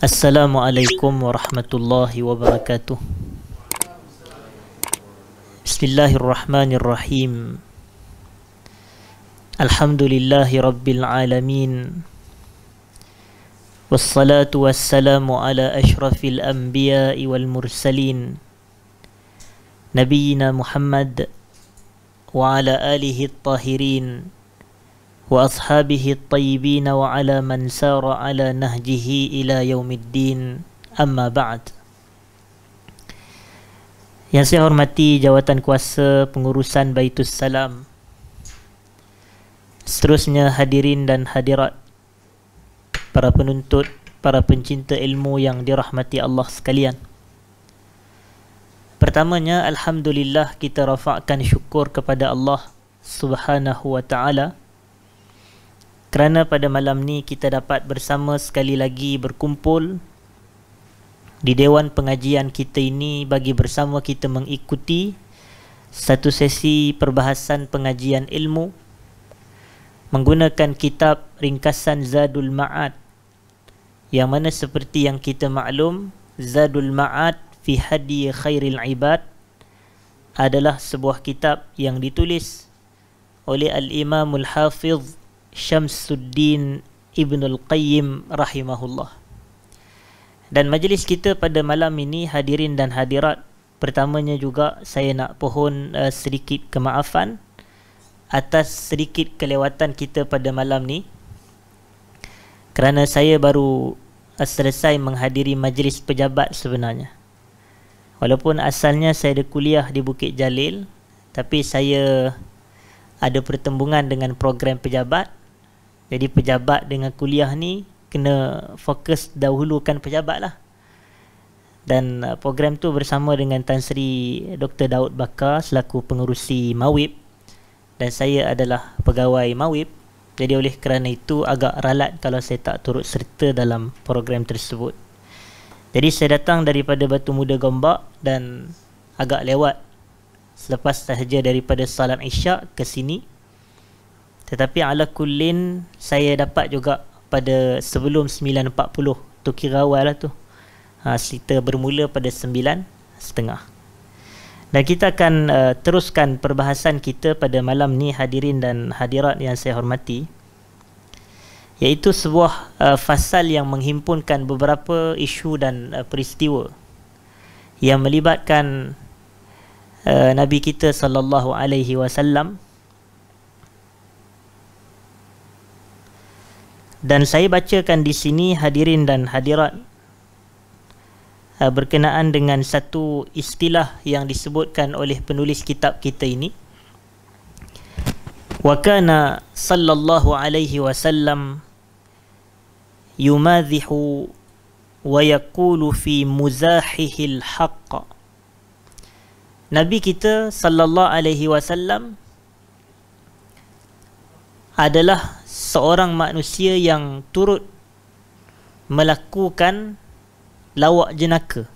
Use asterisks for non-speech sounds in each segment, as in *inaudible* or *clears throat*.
Assalamualaikum warahmatullahi wabarakatuh Bismillahirrahmanirrahim Alhamdulillahi Rabbil Alamin Wassalatu wassalamu ala ashrafil anbiya wal mursalin Nabiina Muhammad Wa ala alihi tahirin وأصحابه tayyibin وعلى من سار على نهجه إلى يوم الدين أما بعد Yang saya hormati jawatan kuasa pengurusan Baitul Salam Seterusnya hadirin dan hadirat Para penuntut, para pencinta ilmu yang dirahmati Allah sekalian Pertamanya, Alhamdulillah kita rafakkan syukur kepada Allah Subhanahu wa ta'ala kerana pada malam ni kita dapat bersama sekali lagi berkumpul di dewan pengajian kita ini bagi bersama kita mengikuti satu sesi perbahasan pengajian ilmu menggunakan kitab ringkasan Zadul Ma'ad yang mana seperti yang kita maklum Zadul Ma'ad fi hadi khairil ibad adalah sebuah kitab yang ditulis oleh al-Imamul Hafiz Syamsuddin Ibnul Qayyim rahimahullah. Dan majlis kita pada malam ini hadirin dan hadirat pertamanya juga saya nak pohon uh, sedikit kemaafan atas sedikit kelewatan kita pada malam ni. Kerana saya baru uh, selesai menghadiri majlis pejabat sebenarnya. Walaupun asalnya saya ada kuliah di Bukit Jalil tapi saya ada pertembungan dengan program pejabat jadi pejabat dengan kuliah ni kena fokus dahulukan pejabat lah. Dan uh, program tu bersama dengan Tan Sri Dr. Daud Bakar selaku pengurusi MAWIP dan saya adalah pegawai MAWIP. Jadi oleh kerana itu agak ralat kalau saya tak turut serta dalam program tersebut. Jadi saya datang daripada Batu Muda Gombak dan agak lewat selepas sahaja daripada salat isyak ke sini tetapi ala kullin saya dapat juga pada sebelum 9.40 tu kira awal lah tu. Ha, cerita bermula pada 9 setengah. Dan kita akan uh, teruskan perbahasan kita pada malam ni hadirin dan hadirat yang saya hormati iaitu sebuah uh, fasal yang menghimpunkan beberapa isu dan uh, peristiwa yang melibatkan uh, Nabi kita sallallahu alaihi wasallam dan saya bacakan di sini hadirin dan hadirat ah, berkenaan dengan satu istilah yang disebutkan oleh penulis kitab kita ini wa kana sallallahu alaihi wasallam yumadhihu wa yaqulu fi muzahihi alhaq Nabi kita sallallahu alaihi wasallam adalah seorang manusia yang turut melakukan lawak jenaka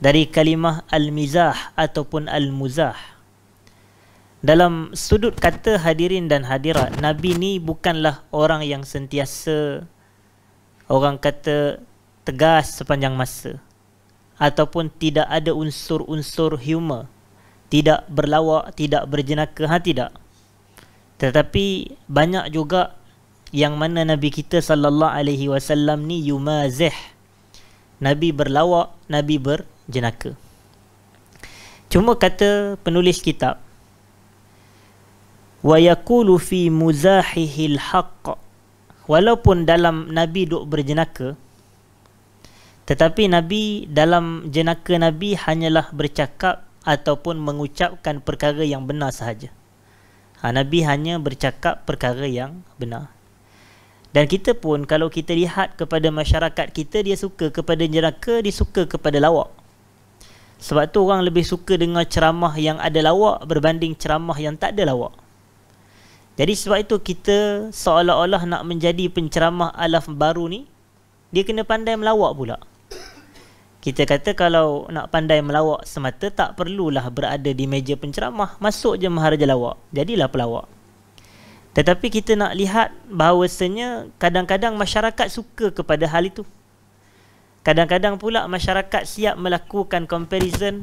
dari kalimah al-mizah ataupun al-muzah dalam sudut kata hadirin dan hadirat nabi ni bukanlah orang yang sentiasa orang kata tegas sepanjang masa ataupun tidak ada unsur-unsur humor tidak berlawak tidak berjenaka ha tidak tetapi banyak juga yang mana nabi kita sallallahu alaihi wasallam ni yumazih nabi berlawak nabi berjenaka cuma kata penulis kitab wa yaqulu fi muzahihi alhaq walaupun dalam nabi duk berjenaka tetapi nabi dalam jenaka nabi hanyalah bercakap ataupun mengucapkan perkara yang benar sahaja ha, Nabi hanya bercakap perkara yang benar dan kita pun kalau kita lihat kepada masyarakat kita dia suka kepada jeraka dia suka kepada lawak sebab tu orang lebih suka dengar ceramah yang ada lawak berbanding ceramah yang tak ada lawak jadi sebab itu kita seolah-olah nak menjadi penceramah alaf baru ni dia kena pandai melawak pula kita kata kalau nak pandai melawak semata tak perlulah berada di meja penceramah masuk je maharaja lawak jadilah pelawak tetapi kita nak lihat bahawasanya kadang-kadang masyarakat suka kepada hal itu kadang-kadang pula masyarakat siap melakukan comparison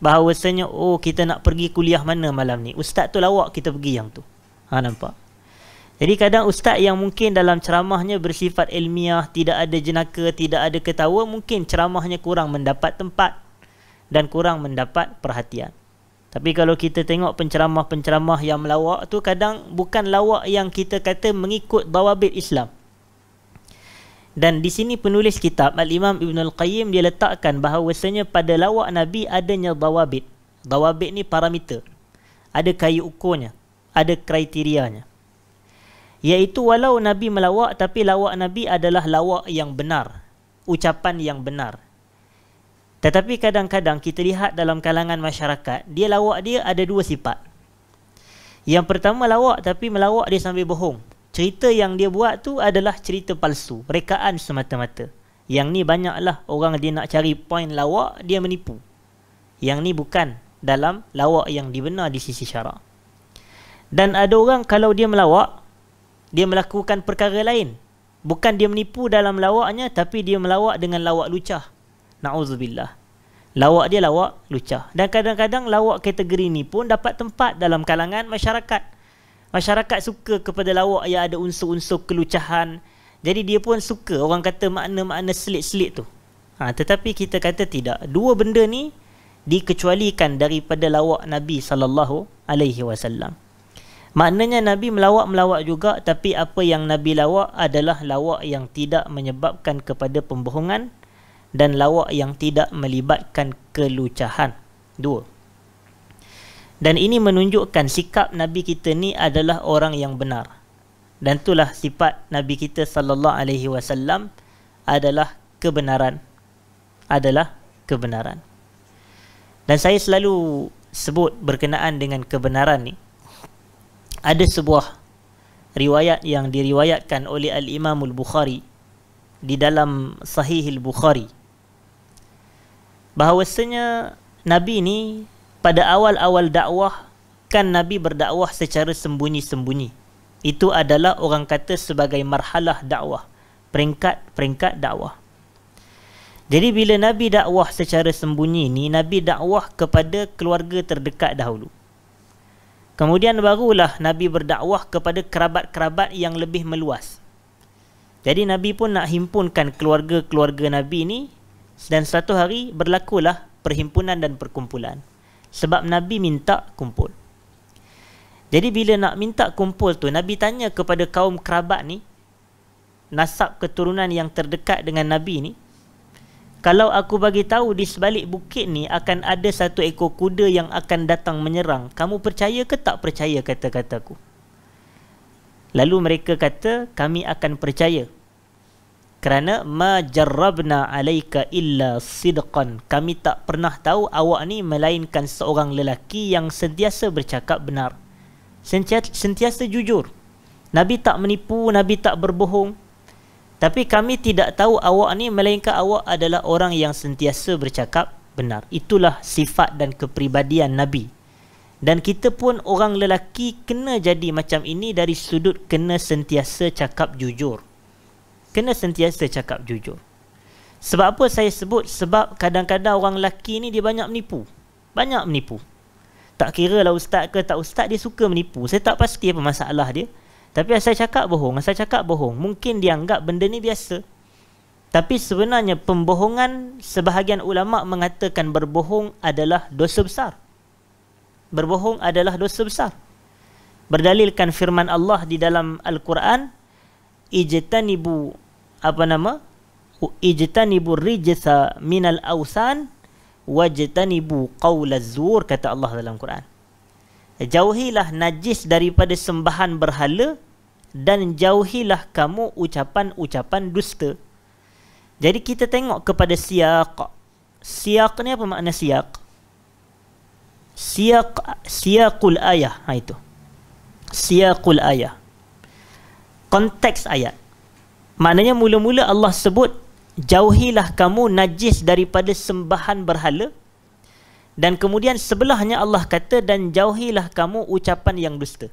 bahawasanya oh kita nak pergi kuliah mana malam ni ustaz tu lawak kita pergi yang tu ha nampak jadi kadang ustaz yang mungkin dalam ceramahnya bersifat ilmiah, tidak ada jenaka, tidak ada ketawa, mungkin ceramahnya kurang mendapat tempat dan kurang mendapat perhatian. Tapi kalau kita tengok penceramah-penceramah yang melawak tu kadang bukan lawak yang kita kata mengikut dawabit Islam. Dan di sini penulis kitab Al-Imam Ibn Al-Qayyim dia letakkan bahawasanya pada lawak Nabi adanya dawabit. Dawabit ni parameter. Ada kayu ukurnya. Ada kriterianya iaitu walau nabi melawak tapi lawak nabi adalah lawak yang benar ucapan yang benar tetapi kadang-kadang kita lihat dalam kalangan masyarakat dia lawak dia ada dua sifat yang pertama lawak tapi melawak dia sambil bohong cerita yang dia buat tu adalah cerita palsu rekaan semata-mata yang ni banyaklah orang dia nak cari poin lawak dia menipu yang ni bukan dalam lawak yang dibenar di sisi syarak dan ada orang kalau dia melawak dia melakukan perkara lain bukan dia menipu dalam lawaknya tapi dia melawak dengan lawak lucah naudzubillah lawak dia lawak lucah dan kadang-kadang lawak kategori ni pun dapat tempat dalam kalangan masyarakat masyarakat suka kepada lawak yang ada unsur-unsur kelucahan jadi dia pun suka orang kata makna-makna selit-selit tu ha, tetapi kita kata tidak dua benda ni dikecualikan daripada lawak Nabi sallallahu alaihi wasallam Maknanya Nabi melawak-melawak juga tapi apa yang Nabi lawak adalah lawak yang tidak menyebabkan kepada pembohongan dan lawak yang tidak melibatkan kelucahan. Dua. Dan ini menunjukkan sikap Nabi kita ni adalah orang yang benar. Dan itulah sifat Nabi kita sallallahu alaihi wasallam adalah kebenaran. Adalah kebenaran. Dan saya selalu sebut berkenaan dengan kebenaran ni ada sebuah riwayat yang diriwayatkan oleh al-Imam al-Bukhari di dalam Sahih al-Bukhari bahawasanya nabi ni pada awal-awal dakwah kan nabi berdakwah secara sembunyi-sembunyi itu adalah orang kata sebagai marhalah dakwah peringkat-peringkat dakwah jadi bila nabi dakwah secara sembunyi ni nabi dakwah kepada keluarga terdekat dahulu Kemudian barulah Nabi berdakwah kepada kerabat-kerabat yang lebih meluas. Jadi Nabi pun nak himpunkan keluarga-keluarga Nabi ni dan satu hari berlakulah perhimpunan dan perkumpulan. Sebab Nabi minta kumpul. Jadi bila nak minta kumpul tu Nabi tanya kepada kaum kerabat ni nasab keturunan yang terdekat dengan Nabi ni kalau aku bagi tahu di sebalik bukit ni akan ada satu ekor kuda yang akan datang menyerang, kamu percaya ke tak percaya kata-kataku? Lalu mereka kata, kami akan percaya. Kerana ma jarrabna alaika illa sidqan. Kami tak pernah tahu awak ni melainkan seorang lelaki yang sentiasa bercakap benar. Sentiasa, sentiasa jujur. Nabi tak menipu, Nabi tak berbohong. Tapi kami tidak tahu awak ni melainkan awak adalah orang yang sentiasa bercakap benar. Itulah sifat dan kepribadian Nabi. Dan kita pun orang lelaki kena jadi macam ini dari sudut kena sentiasa cakap jujur. Kena sentiasa cakap jujur. Sebab apa saya sebut? Sebab kadang-kadang orang lelaki ni dia banyak menipu. Banyak menipu. Tak kira lah ustaz ke tak ustaz dia suka menipu. Saya tak pasti apa masalah dia. Tapi asal cakap bohong, asal cakap bohong, mungkin dia anggap benda ni biasa. Tapi sebenarnya pembohongan sebahagian ulama mengatakan berbohong adalah dosa besar. Berbohong adalah dosa besar. Berdalilkan firman Allah di dalam Al-Quran ijtanibu apa nama? ijtanibu rijsa minal awsan wajtanibu qaulaz zur kata Allah dalam Quran jauhilah najis daripada sembahan berhala dan jauhilah kamu ucapan-ucapan dusta. Jadi kita tengok kepada siak. Siak ni apa makna siak? Siak siakul ayah. Ha itu. Siakul ayah. Konteks ayat. Maknanya mula-mula Allah sebut jauhilah kamu najis daripada sembahan berhala dan kemudian sebelahnya Allah kata dan jauhilah kamu ucapan yang dusta.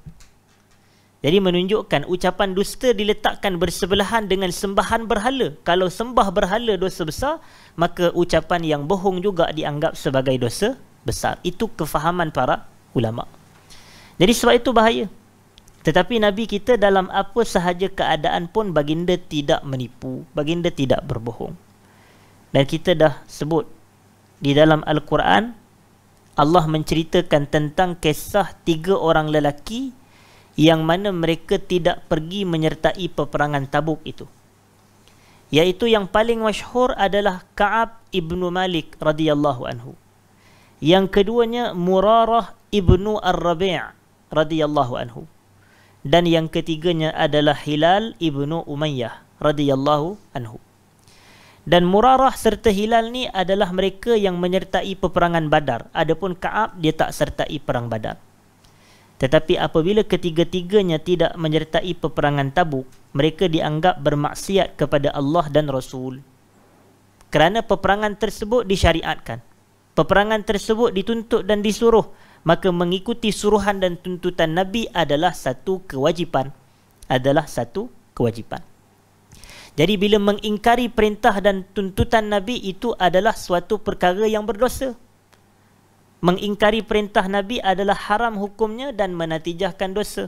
Jadi menunjukkan ucapan dusta diletakkan bersebelahan dengan sembahan berhala. Kalau sembah berhala dosa besar, maka ucapan yang bohong juga dianggap sebagai dosa besar. Itu kefahaman para ulama. Jadi sebab itu bahaya. Tetapi Nabi kita dalam apa sahaja keadaan pun baginda tidak menipu, baginda tidak berbohong. Dan kita dah sebut di dalam Al-Quran, Allah menceritakan tentang kisah tiga orang lelaki yang mana mereka tidak pergi menyertai peperangan Tabuk itu. Yaitu yang paling masyhur adalah Ka'ab ibnu Malik radhiyallahu anhu. Yang keduanya Murarah ibnu Ar-Rabi' radhiyallahu anhu. Dan yang ketiganya adalah Hilal ibnu Umayyah radhiyallahu anhu dan Murarah serta Hilal ni adalah mereka yang menyertai peperangan Badar. Adapun Kaab dia tak sertai perang Badar. Tetapi apabila ketiga-tiganya tidak menyertai peperangan Tabuk, mereka dianggap bermaksiat kepada Allah dan Rasul. Kerana peperangan tersebut disyariatkan. Peperangan tersebut dituntut dan disuruh, maka mengikuti suruhan dan tuntutan Nabi adalah satu kewajipan. Adalah satu kewajipan. Jadi bila mengingkari perintah dan tuntutan Nabi itu adalah suatu perkara yang berdosa. Mengingkari perintah Nabi adalah haram hukumnya dan menatijahkan dosa.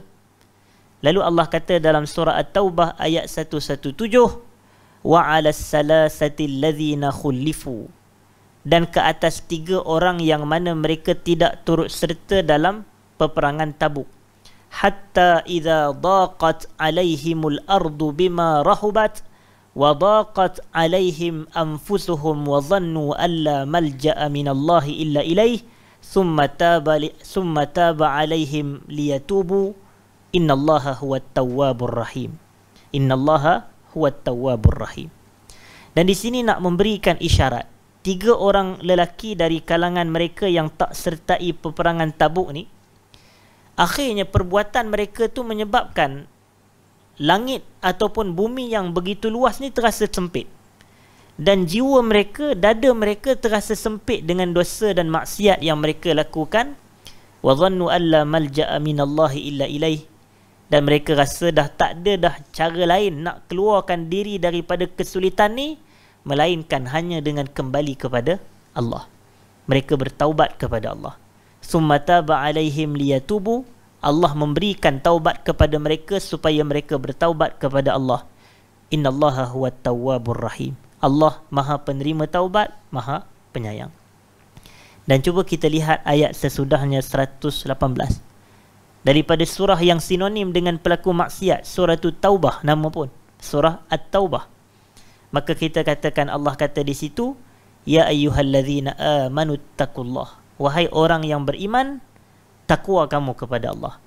Lalu Allah kata dalam surah At-Taubah ayat 117, "Wa 'ala as-salasati alladhina khulifu." Dan ke atas tiga orang yang mana mereka tidak turut serta dalam peperangan Tabuk. Hatta idza daqat 'alaihimul ardu bima rahubat وضاقت عليهم أنفسهم وظنوا ألا ملجأ من الله إلا إليه ثم تاب ثم تاب عليهم ليتوبوا إن الله هو التواب الرحيم إن الله هو التواب الرحيم dan di sini nak memberikan isyarat tiga orang lelaki dari kalangan mereka yang tak sertai peperangan tabuk ni akhirnya perbuatan mereka tu menyebabkan langit ataupun bumi yang begitu luas ni terasa sempit dan jiwa mereka dada mereka terasa sempit dengan dosa dan maksiat yang mereka lakukan wa dhannu alla malja'a minallahi illa ilaih dan mereka rasa dah tak ada dah cara lain nak keluarkan diri daripada kesulitan ni melainkan hanya dengan kembali kepada Allah mereka bertaubat kepada Allah summa taba alaihim liyatubu Allah memberikan taubat kepada mereka supaya mereka bertaubat kepada Allah. Inna Allah huwa tawabur rahim. Allah maha penerima taubat, maha penyayang. Dan cuba kita lihat ayat sesudahnya 118. Daripada surah yang sinonim dengan pelaku maksiat, surah itu taubah nama pun. Surah At-Taubah. Maka kita katakan Allah kata di situ, Ya ayyuhallazina amanu takullah. Wahai orang yang beriman, takwa kamu kepada Allah.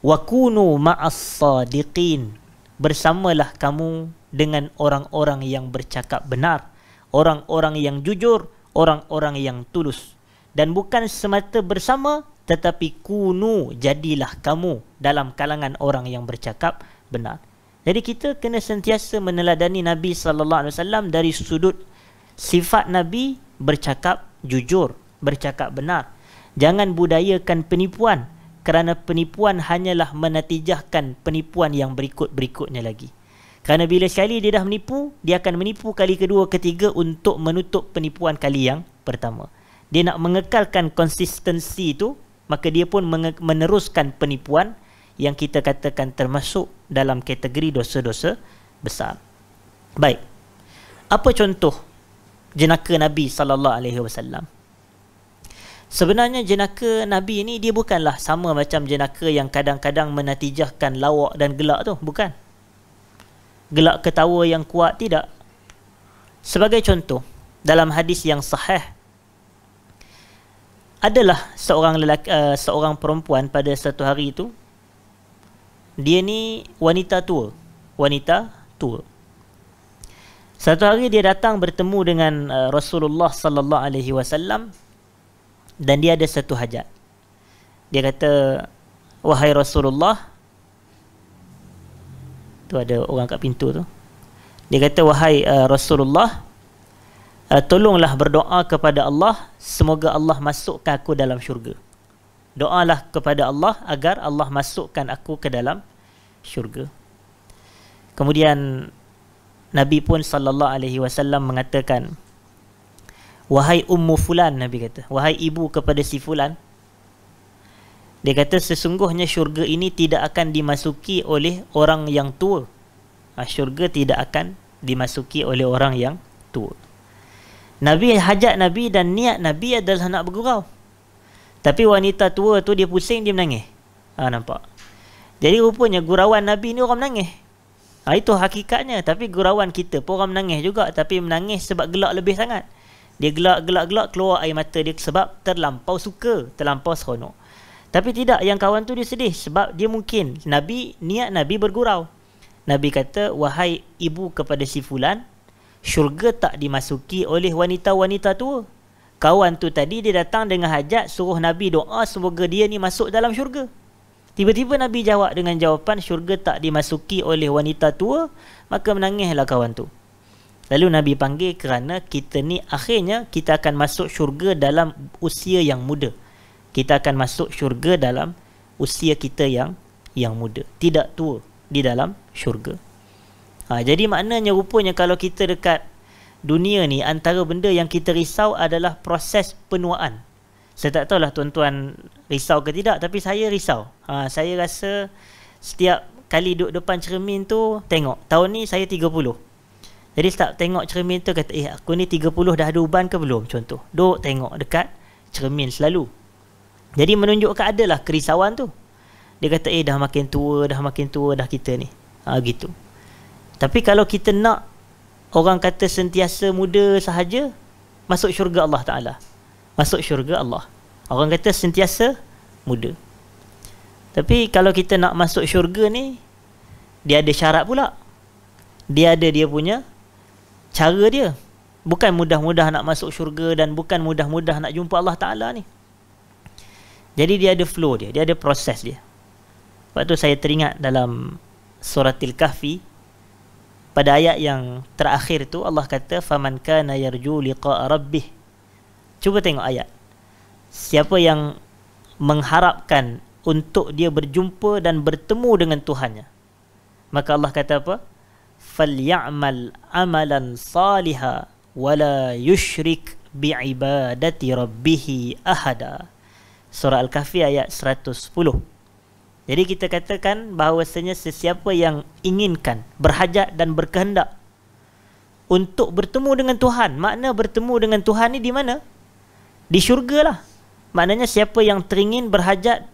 Wa kunu ma'as sadiqin. Bersamalah kamu dengan orang-orang yang bercakap benar, orang-orang yang jujur, orang-orang yang tulus. Dan bukan semata bersama tetapi kunu jadilah kamu dalam kalangan orang yang bercakap benar. Jadi kita kena sentiasa meneladani Nabi sallallahu alaihi wasallam dari sudut sifat Nabi bercakap jujur, bercakap benar. Jangan budayakan penipuan kerana penipuan hanyalah menatijahkan penipuan yang berikut-berikutnya lagi. Kerana bila sekali dia dah menipu, dia akan menipu kali kedua, ketiga untuk menutup penipuan kali yang pertama. Dia nak mengekalkan konsistensi itu, maka dia pun meneruskan penipuan yang kita katakan termasuk dalam kategori dosa-dosa besar. Baik. Apa contoh jenaka Nabi sallallahu alaihi wasallam? Sebenarnya jenaka Nabi ni dia bukanlah sama macam jenaka yang kadang-kadang menatijahkan lawak dan gelak tu, bukan? Gelak ketawa yang kuat tidak. Sebagai contoh, dalam hadis yang sahih adalah seorang lelaki, uh, seorang perempuan pada satu hari itu dia ni wanita tua, wanita tua. Satu hari dia datang bertemu dengan eh, Rasulullah sallallahu alaihi wasallam dan dia ada satu hajat. Dia kata, "Wahai Rasulullah." Tu ada orang kat pintu tu. Dia kata, "Wahai uh, Rasulullah, uh, tolonglah berdoa kepada Allah semoga Allah masukkan aku dalam syurga." Doalah kepada Allah agar Allah masukkan aku ke dalam syurga. Kemudian Nabi pun sallallahu alaihi wasallam mengatakan, Wahai ummu fulan Nabi kata Wahai ibu kepada si fulan Dia kata sesungguhnya syurga ini tidak akan dimasuki oleh orang yang tua ha, Syurga tidak akan dimasuki oleh orang yang tua Nabi hajat Nabi dan niat Nabi adalah nak bergurau Tapi wanita tua tu dia pusing dia menangis ha, Nampak Jadi rupanya gurauan Nabi ni orang menangis ha, Itu hakikatnya Tapi gurauan kita pun orang menangis juga Tapi menangis sebab gelak lebih sangat dia gelak-gelak-gelak keluar air mata dia sebab terlampau suka, terlampau seronok. Tapi tidak, yang kawan tu dia sedih sebab dia mungkin Nabi niat Nabi bergurau. Nabi kata, wahai ibu kepada si fulan, syurga tak dimasuki oleh wanita-wanita tua. Kawan tu tadi dia datang dengan hajat suruh Nabi doa semoga dia ni masuk dalam syurga. Tiba-tiba Nabi jawab dengan jawapan syurga tak dimasuki oleh wanita tua, maka menangislah kawan tu. Lalu Nabi panggil kerana kita ni akhirnya kita akan masuk syurga dalam usia yang muda. Kita akan masuk syurga dalam usia kita yang yang muda. Tidak tua di dalam syurga. Ha, jadi maknanya rupanya kalau kita dekat dunia ni antara benda yang kita risau adalah proses penuaan. Saya tak tahulah tuan-tuan risau ke tidak tapi saya risau. Ha, saya rasa setiap kali duduk depan cermin tu tengok tahun ni saya 30. Jadi start tengok cermin tu kata, "Eh, aku ni 30 dah ada uban ke belum?" contoh. Duk tengok dekat cermin selalu. Jadi menunjukkan adalah kerisauan tu. Dia kata, "Eh, dah makin tua, dah makin tua dah kita ni." Ah ha, gitu. Tapi kalau kita nak orang kata sentiasa muda sahaja masuk syurga Allah Taala. Masuk syurga Allah. Orang kata sentiasa muda. Tapi kalau kita nak masuk syurga ni dia ada syarat pula. Dia ada dia punya cara dia bukan mudah-mudah nak masuk syurga dan bukan mudah-mudah nak jumpa Allah Taala ni jadi dia ada flow dia dia ada proses dia waktu saya teringat dalam surah al-kahfi pada ayat yang terakhir tu Allah kata faman kana yarju liqa'a rabbih cuba tengok ayat siapa yang mengharapkan untuk dia berjumpa dan bertemu dengan Tuhannya maka Allah kata apa falyamal amalan saliha wala yushrik bi ibadati rabbih ahada surah al-kahfi ayat 110 jadi kita katakan bahawasanya sesiapa yang inginkan berhajat dan berkehendak untuk bertemu dengan Tuhan makna bertemu dengan Tuhan ni di mana di lah. maknanya siapa yang teringin berhajat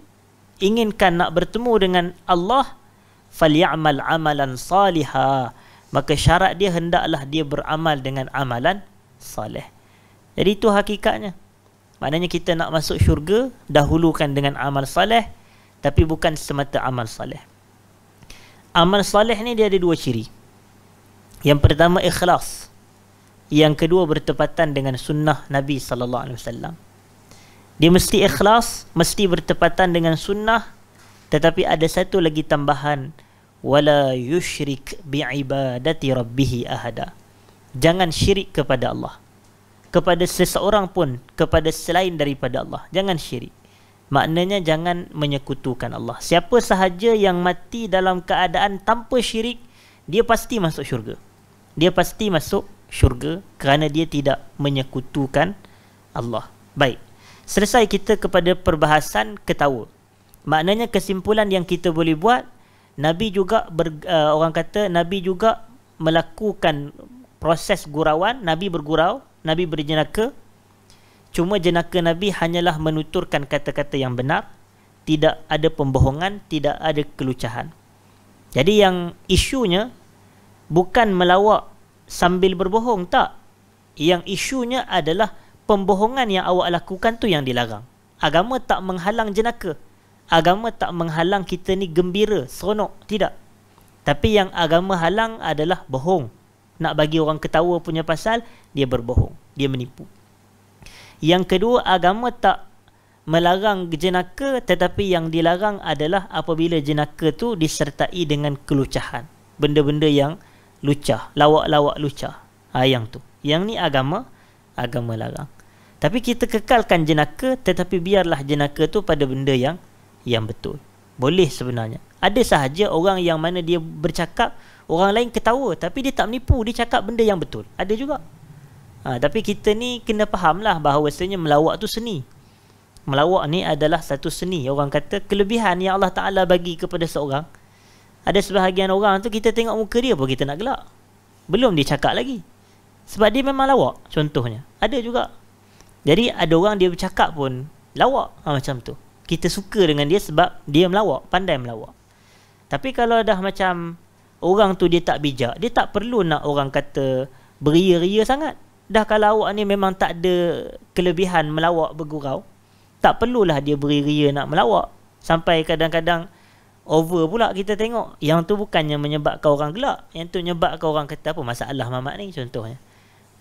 inginkan nak bertemu dengan Allah falyamal amalan salihah maka syarat dia hendaklah dia beramal dengan amalan salih. Jadi itu hakikatnya. Maknanya kita nak masuk syurga dahulukan dengan amal salih, tapi bukan semata amal salih. Amal salih ni dia ada dua ciri. Yang pertama ikhlas. Yang kedua bertepatan dengan sunnah Nabi sallallahu alaihi wasallam. Dia mesti ikhlas, mesti bertepatan dengan sunnah tetapi ada satu lagi tambahan wala yushrik bi'ibadati rabbih ahada. Jangan syirik kepada Allah. Kepada seseorang pun, kepada selain daripada Allah. Jangan syirik. Maknanya jangan menyekutukan Allah. Siapa sahaja yang mati dalam keadaan tanpa syirik, dia pasti masuk syurga. Dia pasti masuk syurga kerana dia tidak menyekutukan Allah. Baik. Selesai kita kepada perbahasan ketawa. Maknanya kesimpulan yang kita boleh buat Nabi juga ber, uh, orang kata Nabi juga melakukan proses gurauan, Nabi bergurau, Nabi berjenaka. Cuma jenaka Nabi hanyalah menuturkan kata-kata yang benar, tidak ada pembohongan, tidak ada kelucahan. Jadi yang isunya bukan melawak sambil berbohong tak. Yang isunya adalah pembohongan yang awak lakukan tu yang dilarang. Agama tak menghalang jenaka agama tak menghalang kita ni gembira, seronok, tidak. Tapi yang agama halang adalah bohong. Nak bagi orang ketawa punya pasal, dia berbohong, dia menipu. Yang kedua, agama tak melarang jenaka tetapi yang dilarang adalah apabila jenaka tu disertai dengan kelucahan. Benda-benda yang lucah, lawak-lawak lucah. Ha, yang tu. Yang ni agama, agama larang. Tapi kita kekalkan jenaka tetapi biarlah jenaka tu pada benda yang yang betul boleh sebenarnya ada sahaja orang yang mana dia bercakap orang lain ketawa tapi dia tak menipu dia cakap benda yang betul ada juga ha, tapi kita ni kena lah bahawa sebenarnya melawak tu seni melawak ni adalah satu seni orang kata kelebihan yang Allah Taala bagi kepada seorang ada sebahagian orang tu kita tengok muka dia pun kita nak gelak belum dia cakap lagi sebab dia memang lawak contohnya ada juga jadi ada orang dia bercakap pun lawak ha, macam tu kita suka dengan dia sebab dia melawak, pandai melawak. Tapi kalau dah macam orang tu dia tak bijak, dia tak perlu nak orang kata beria-ria sangat. Dah kalau awak ni memang tak ada kelebihan melawak bergurau, tak perlulah dia beria-ria nak melawak. Sampai kadang-kadang over pula kita tengok. Yang tu bukannya menyebabkan orang gelak. Yang tu menyebabkan orang kata apa masalah mamak ni contohnya.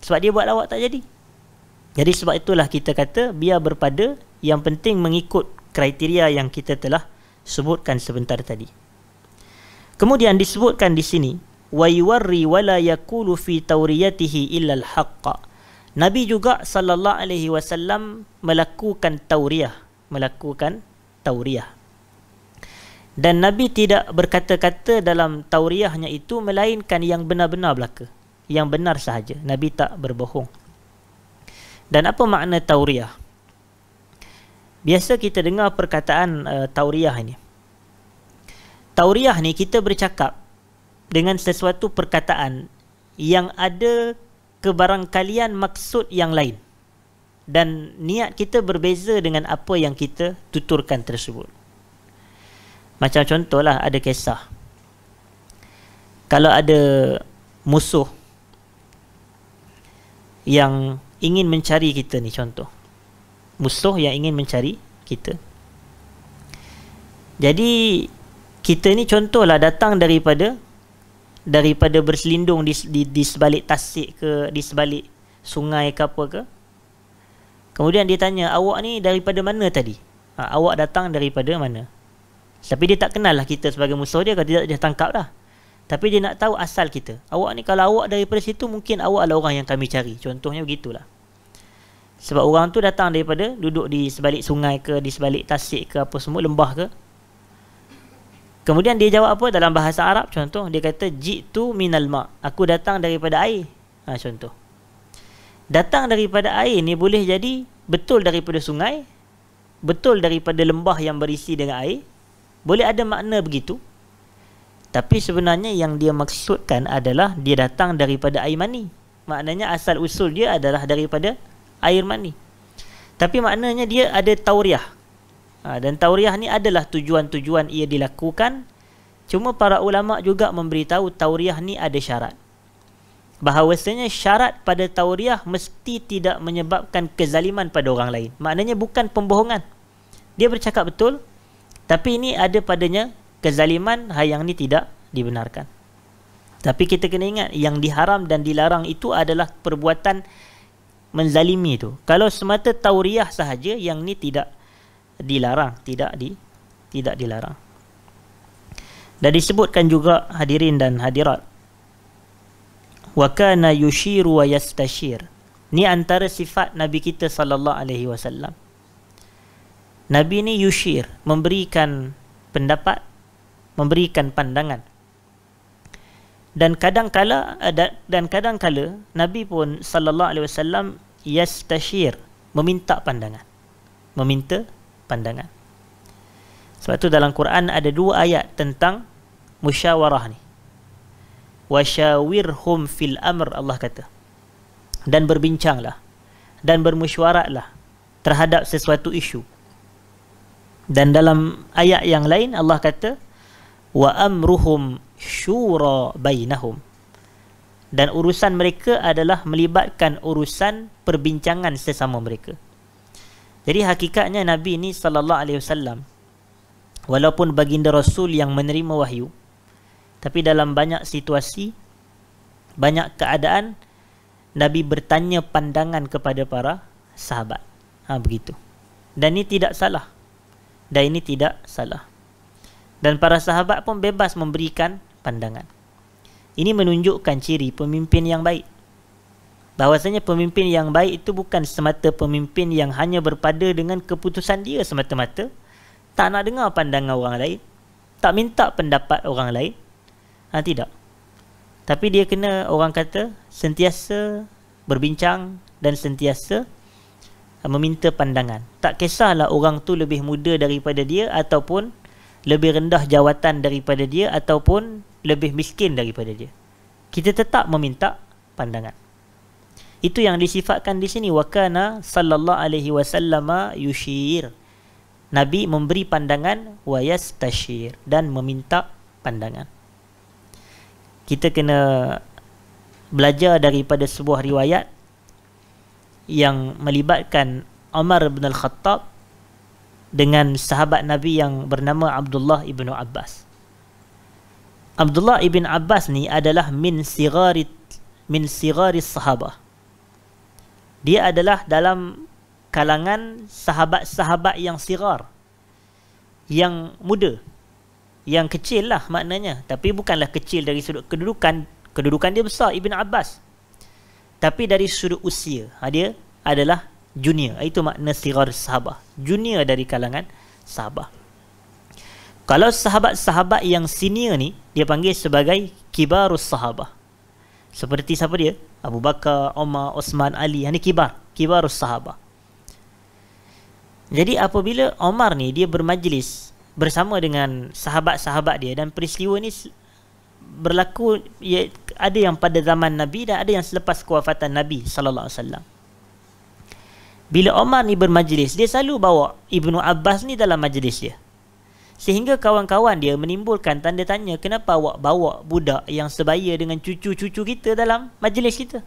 Sebab dia buat lawak tak jadi. Jadi sebab itulah kita kata biar berpada yang penting mengikut kriteria yang kita telah sebutkan sebentar tadi. Kemudian disebutkan di sini wa yuwarri wa la yaqulu fi tawriyatihi illa al-haqqa. Nabi juga sallallahu alaihi wasallam melakukan tauriyah, melakukan tauriyah. Dan Nabi tidak berkata-kata dalam tauriyahnya itu melainkan yang benar-benar belaka, yang benar sahaja. Nabi tak berbohong. Dan apa makna tauriyah? biasa kita dengar perkataan uh, eh, tauriah ini tauriah ni kita bercakap dengan sesuatu perkataan yang ada kebarangkalian maksud yang lain dan niat kita berbeza dengan apa yang kita tuturkan tersebut macam contohlah ada kisah kalau ada musuh yang ingin mencari kita ni contoh musuh yang ingin mencari kita. Jadi kita ni contohlah datang daripada daripada berselindung di, di, di sebalik tasik ke di sebalik sungai ke apa ke. Kemudian dia tanya, awak ni daripada mana tadi? Ha, awak datang daripada mana? Tapi dia tak kenal lah kita sebagai musuh dia kalau tidak dia tangkap lah. Tapi dia nak tahu asal kita. Awak ni kalau awak daripada situ mungkin awak adalah orang yang kami cari. Contohnya begitulah. Sebab orang tu datang daripada duduk di sebalik sungai ke, di sebalik tasik ke apa semua, lembah ke. Kemudian dia jawab apa dalam bahasa Arab contoh, dia kata jitu minal ma. Aku datang daripada air. Ha, contoh. Datang daripada air ni boleh jadi betul daripada sungai, betul daripada lembah yang berisi dengan air. Boleh ada makna begitu. Tapi sebenarnya yang dia maksudkan adalah dia datang daripada air mani. Maknanya asal usul dia adalah daripada air mani tapi maknanya dia ada tauriah ha, dan tauriah ni adalah tujuan-tujuan ia dilakukan cuma para ulama juga memberitahu tauriah ni ada syarat bahawasanya syarat pada tauriah mesti tidak menyebabkan kezaliman pada orang lain maknanya bukan pembohongan dia bercakap betul tapi ini ada padanya kezaliman yang ni tidak dibenarkan tapi kita kena ingat yang diharam dan dilarang itu adalah perbuatan menzalimi tu. Kalau semata tauriah sahaja yang ni tidak dilarang, tidak di tidak dilarang. Dan disebutkan juga hadirin dan hadirat. Wa kana yushiru wa yastashir. Ni antara sifat Nabi kita sallallahu alaihi wasallam. Nabi ni yushir, memberikan pendapat, memberikan pandangan dan kadang kala eh, dan kadang kala nabi pun sallallahu alaihi wasallam yastashir meminta pandangan meminta pandangan sebab tu dalam Quran ada dua ayat tentang musyawarah ni wasyawirhum fil amr Allah kata dan berbincanglah dan bermusyawaratlah terhadap sesuatu isu dan dalam ayat yang lain Allah kata wa amruhum syura bainahum dan urusan mereka adalah melibatkan urusan perbincangan sesama mereka jadi hakikatnya nabi ni sallallahu alaihi wasallam walaupun baginda rasul yang menerima wahyu tapi dalam banyak situasi banyak keadaan nabi bertanya pandangan kepada para sahabat ha begitu dan ini tidak salah dan ini tidak salah dan para sahabat pun bebas memberikan pandangan. Ini menunjukkan ciri pemimpin yang baik. Bahawasanya pemimpin yang baik itu bukan semata pemimpin yang hanya berpada dengan keputusan dia semata-mata. Tak nak dengar pandangan orang lain. Tak minta pendapat orang lain. Ha, tidak. Tapi dia kena orang kata sentiasa berbincang dan sentiasa ha, meminta pandangan. Tak kisahlah orang tu lebih muda daripada dia ataupun lebih rendah jawatan daripada dia ataupun lebih miskin daripada dia. Kita tetap meminta pandangan. Itu yang disifatkan di sini wakana sallallahu alaihi wasallam yushir. Nabi memberi pandangan wayas yastashir dan meminta pandangan. Kita kena belajar daripada sebuah riwayat yang melibatkan Umar bin Al-Khattab dengan sahabat Nabi yang bernama Abdullah ibnu Abbas. Abdullah ibn Abbas ni adalah min sigari min sigari sahabah. Dia adalah dalam kalangan sahabat-sahabat yang sigar. Yang muda. Yang kecil lah maknanya. Tapi bukanlah kecil dari sudut kedudukan. Kedudukan dia besar, Ibn Abbas. Tapi dari sudut usia. Ha, dia adalah junior itu makna sigar sahabah junior dari kalangan sahabah kalau sahabat-sahabat yang senior ni dia panggil sebagai kibarus sahabah seperti siapa dia Abu Bakar Umar Osman Ali ini kibar kibarus sahabah jadi apabila Omar ni dia bermajlis bersama dengan sahabat-sahabat dia dan peristiwa ni berlaku ya, ada yang pada zaman Nabi dan ada yang selepas kewafatan Nabi sallallahu alaihi wasallam bila Omar ni bermajlis, dia selalu bawa Ibnu Abbas ni dalam majlis dia. Sehingga kawan-kawan dia menimbulkan tanda tanya kenapa awak bawa budak yang sebaya dengan cucu-cucu kita dalam majlis kita.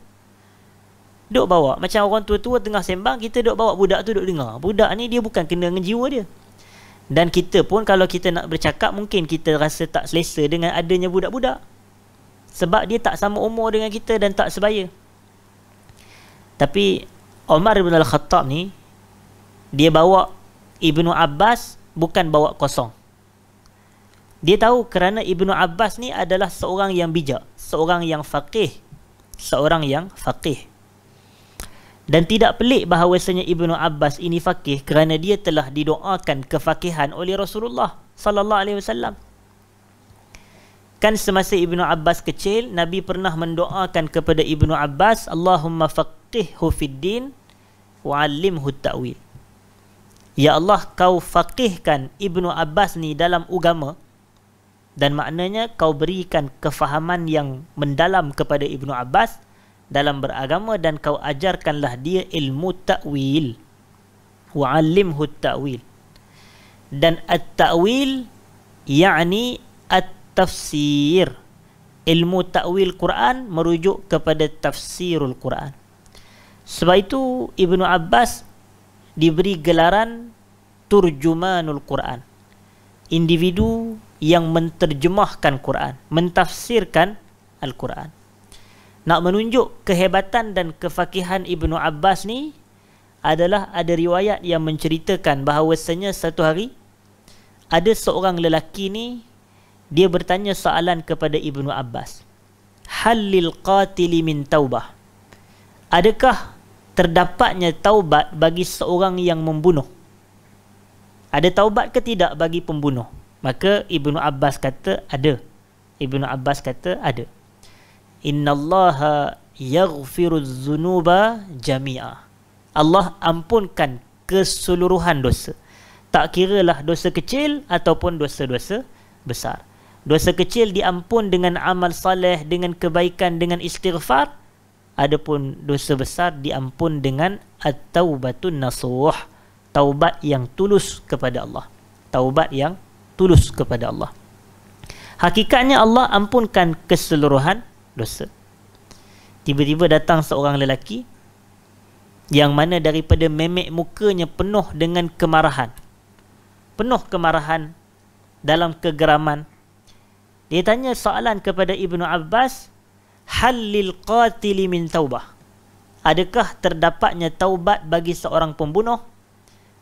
Duk bawa. Macam orang tua-tua tengah sembang, kita duk bawa budak tu duk dengar. Budak ni dia bukan kena dengan jiwa dia. Dan kita pun kalau kita nak bercakap, mungkin kita rasa tak selesa dengan adanya budak-budak. Sebab dia tak sama umur dengan kita dan tak sebaya. Tapi Omar bin Al-Khattab ni dia bawa Ibnu Abbas bukan bawa kosong. Dia tahu kerana Ibnu Abbas ni adalah seorang yang bijak, seorang yang faqih, seorang yang faqih. Dan tidak pelik bahawasanya Ibnu Abbas ini faqih kerana dia telah didoakan kefaqihan oleh Rasulullah sallallahu alaihi wasallam. Kan semasa Ibnu Abbas kecil, Nabi pernah mendoakan kepada Ibnu Abbas, Allahumma faqihhu fid wa'allimhu ta'wil. Ya Allah, kau faqihkan Ibnu Abbas ni dalam agama dan maknanya kau berikan kefahaman yang mendalam kepada Ibnu Abbas dalam beragama dan kau ajarkanlah dia ilmu ta'wil. Wa'allimhu ta'wil. Dan at-ta'wil yakni at-tafsir. Ilmu ta'wil Quran merujuk kepada tafsirul Quran. Sebab itu Ibnu Abbas diberi gelaran Turjumanul Quran. Individu yang menterjemahkan Quran, mentafsirkan Al-Quran. Nak menunjuk kehebatan dan kefakihan Ibnu Abbas ni adalah ada riwayat yang menceritakan bahawasanya satu hari ada seorang lelaki ni dia bertanya soalan kepada Ibnu Abbas. Halil qatili min taubah. Adakah terdapatnya taubat bagi seorang yang membunuh. Ada taubat ke tidak bagi pembunuh? Maka Ibnu Abbas kata ada. Ibnu Abbas kata ada. Inna Allah yaghfiru dzunuba jami'a. Allah ampunkan keseluruhan dosa. Tak kiralah dosa kecil ataupun dosa-dosa besar. Dosa kecil diampun dengan amal saleh, dengan kebaikan, dengan istighfar adapun dosa besar diampun dengan at-taubatun nasuh taubat yang tulus kepada Allah taubat yang tulus kepada Allah hakikatnya Allah ampunkan keseluruhan dosa tiba-tiba datang seorang lelaki yang mana daripada memek mukanya penuh dengan kemarahan penuh kemarahan dalam kegeraman dia tanya soalan kepada Ibnu Abbas halil qatili min taubah adakah terdapatnya taubat bagi seorang pembunuh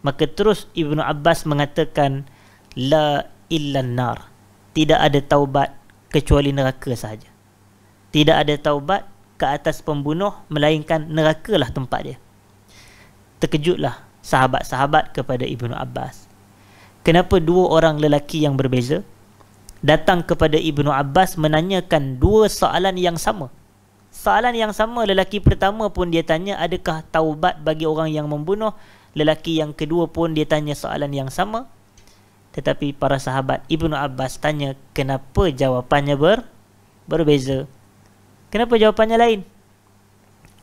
maka terus Ibnu Abbas mengatakan la illa nar tidak ada taubat kecuali neraka sahaja tidak ada taubat ke atas pembunuh melainkan nerakalah tempat dia terkejutlah sahabat-sahabat kepada Ibnu Abbas kenapa dua orang lelaki yang berbeza datang kepada Ibnu Abbas menanyakan dua soalan yang sama. Soalan yang sama lelaki pertama pun dia tanya adakah taubat bagi orang yang membunuh. Lelaki yang kedua pun dia tanya soalan yang sama. Tetapi para sahabat Ibnu Abbas tanya kenapa jawapannya ber berbeza. Kenapa jawapannya lain?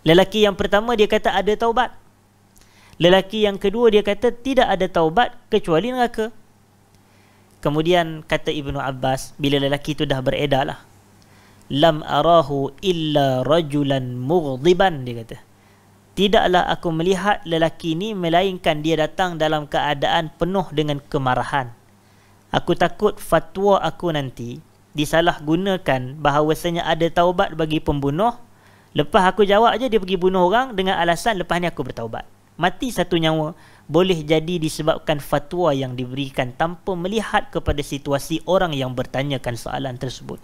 Lelaki yang pertama dia kata ada taubat. Lelaki yang kedua dia kata tidak ada taubat kecuali neraka. Kemudian kata Ibnu Abbas bila lelaki itu dah beredar lah, Lam arahu illa rajulan mughdiban dia kata. Tidaklah aku melihat lelaki ini melainkan dia datang dalam keadaan penuh dengan kemarahan. Aku takut fatwa aku nanti disalahgunakan bahawasanya ada taubat bagi pembunuh. Lepas aku jawab aja dia pergi bunuh orang dengan alasan lepas ni aku bertaubat. Mati satu nyawa boleh jadi disebabkan fatwa yang diberikan tanpa melihat kepada situasi orang yang bertanyakan soalan tersebut.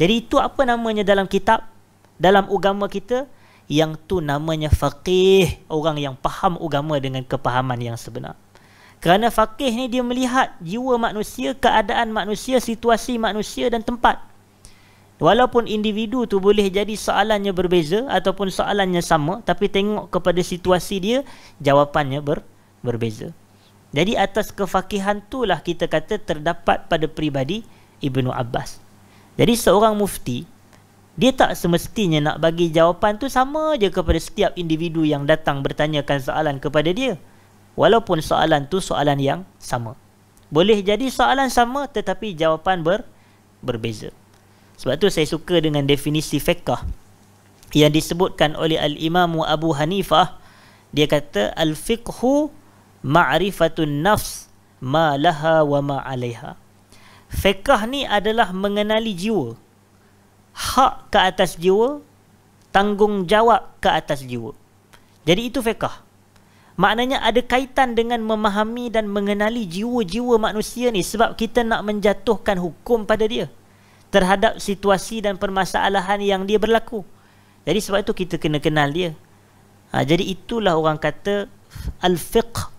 Jadi itu apa namanya dalam kitab, dalam agama kita? Yang tu namanya faqih, orang yang faham agama dengan kepahaman yang sebenar. Kerana faqih ni dia melihat jiwa manusia, keadaan manusia, situasi manusia dan tempat. Walaupun individu tu boleh jadi soalannya berbeza ataupun soalannya sama tapi tengok kepada situasi dia jawapannya ber, berbeza. Jadi atas kefakihan itulah kita kata terdapat pada pribadi Ibnu Abbas. Jadi seorang mufti dia tak semestinya nak bagi jawapan tu sama je kepada setiap individu yang datang bertanyakan soalan kepada dia. Walaupun soalan tu soalan yang sama. Boleh jadi soalan sama tetapi jawapan ber, berbeza. Sebab tu saya suka dengan definisi fiqh yang disebutkan oleh Al-Imam Abu Hanifah. Dia kata al-fiqhu ma'rifatun nafs ma laha wa ma 'alayha. Fiqh ni adalah mengenali jiwa. Hak ke atas jiwa, tanggungjawab ke atas jiwa. Jadi itu fiqh. Maknanya ada kaitan dengan memahami dan mengenali jiwa-jiwa manusia ni sebab kita nak menjatuhkan hukum pada dia terhadap situasi dan permasalahan yang dia berlaku. Jadi sebab itu kita kena kenal dia. Ha, jadi itulah orang kata al-fiqh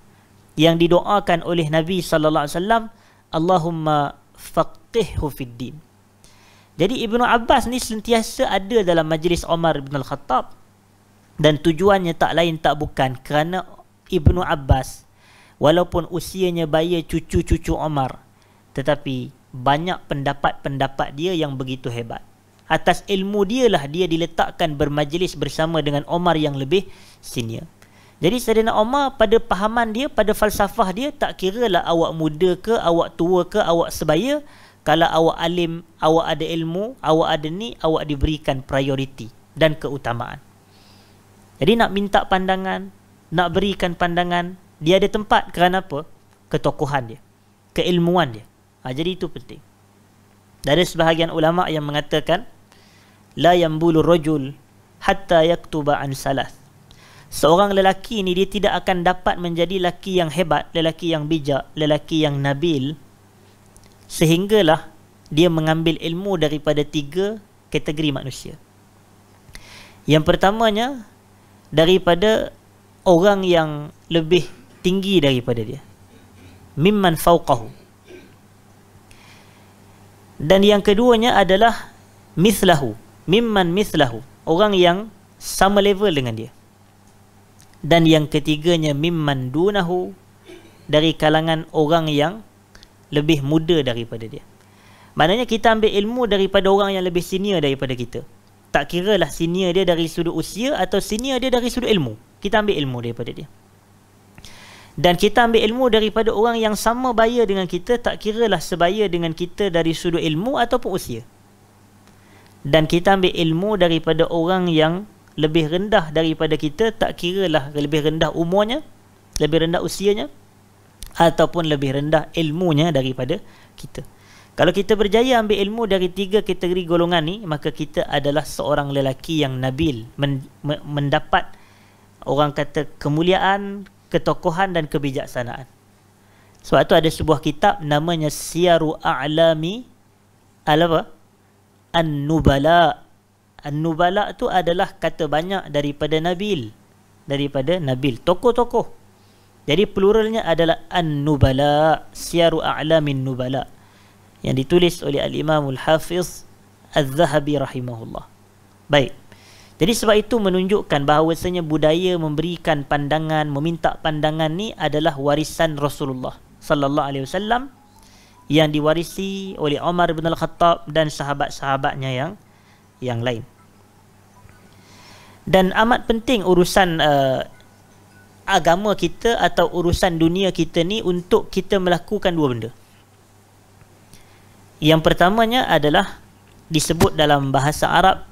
yang didoakan oleh Nabi sallallahu alaihi wasallam, Allahumma faqihhu fid din. Jadi Ibnu Abbas ni sentiasa ada dalam majlis Umar bin Al-Khattab dan tujuannya tak lain tak bukan kerana Ibnu Abbas walaupun usianya bayi cucu-cucu Umar tetapi banyak pendapat-pendapat dia yang begitu hebat. Atas ilmu dialah dia diletakkan bermajlis bersama dengan Omar yang lebih senior. Jadi Saidina Omar pada pahaman dia, pada falsafah dia tak kira lah awak muda ke, awak tua ke, awak sebaya, kalau awak alim, awak ada ilmu, awak ada ni, awak diberikan prioriti dan keutamaan. Jadi nak minta pandangan, nak berikan pandangan, dia ada tempat kerana apa? Ketokohan dia, keilmuan dia. Ha, jadi itu penting. Dari sebahagian ulama yang mengatakan la yambulu rajul hatta yaktuba an salas. Seorang lelaki ini dia tidak akan dapat menjadi lelaki yang hebat, lelaki yang bijak, lelaki yang nabil sehinggalah dia mengambil ilmu daripada tiga kategori manusia. Yang pertamanya daripada orang yang lebih tinggi daripada dia. Mimman fauqahu dan yang keduanya adalah mislahu mimman mislahu orang yang sama level dengan dia dan yang ketiganya mimman dunahu dari kalangan orang yang lebih muda daripada dia maknanya kita ambil ilmu daripada orang yang lebih senior daripada kita tak kiralah senior dia dari sudut usia atau senior dia dari sudut ilmu kita ambil ilmu daripada dia dan kita ambil ilmu daripada orang yang sama bayar dengan kita tak kiralah sebaya dengan kita dari sudut ilmu ataupun usia dan kita ambil ilmu daripada orang yang lebih rendah daripada kita tak kiralah lebih rendah umurnya lebih rendah usianya ataupun lebih rendah ilmunya daripada kita kalau kita berjaya ambil ilmu dari tiga kategori golongan ni maka kita adalah seorang lelaki yang nabil men- mendapat orang kata kemuliaan ketokohan dan kebijaksanaan. Sebab tu ada sebuah kitab namanya Siyaru A'lami Al-apa? An-Nubala. An-Nubala itu adalah kata banyak daripada Nabil. Daripada Nabil. Tokoh-tokoh. Jadi pluralnya adalah An-Nubala. Siyaru A'lamin Nubala. Yang ditulis oleh Al-Imamul Hafiz Al-Zahabi Rahimahullah. Baik. Jadi sebab itu menunjukkan bahawasanya budaya memberikan pandangan, meminta pandangan ni adalah warisan Rasulullah sallallahu alaihi wasallam yang diwarisi oleh Umar bin Al-Khattab dan sahabat-sahabatnya yang yang lain. Dan amat penting urusan uh, agama kita atau urusan dunia kita ni untuk kita melakukan dua benda. Yang pertamanya adalah disebut dalam bahasa Arab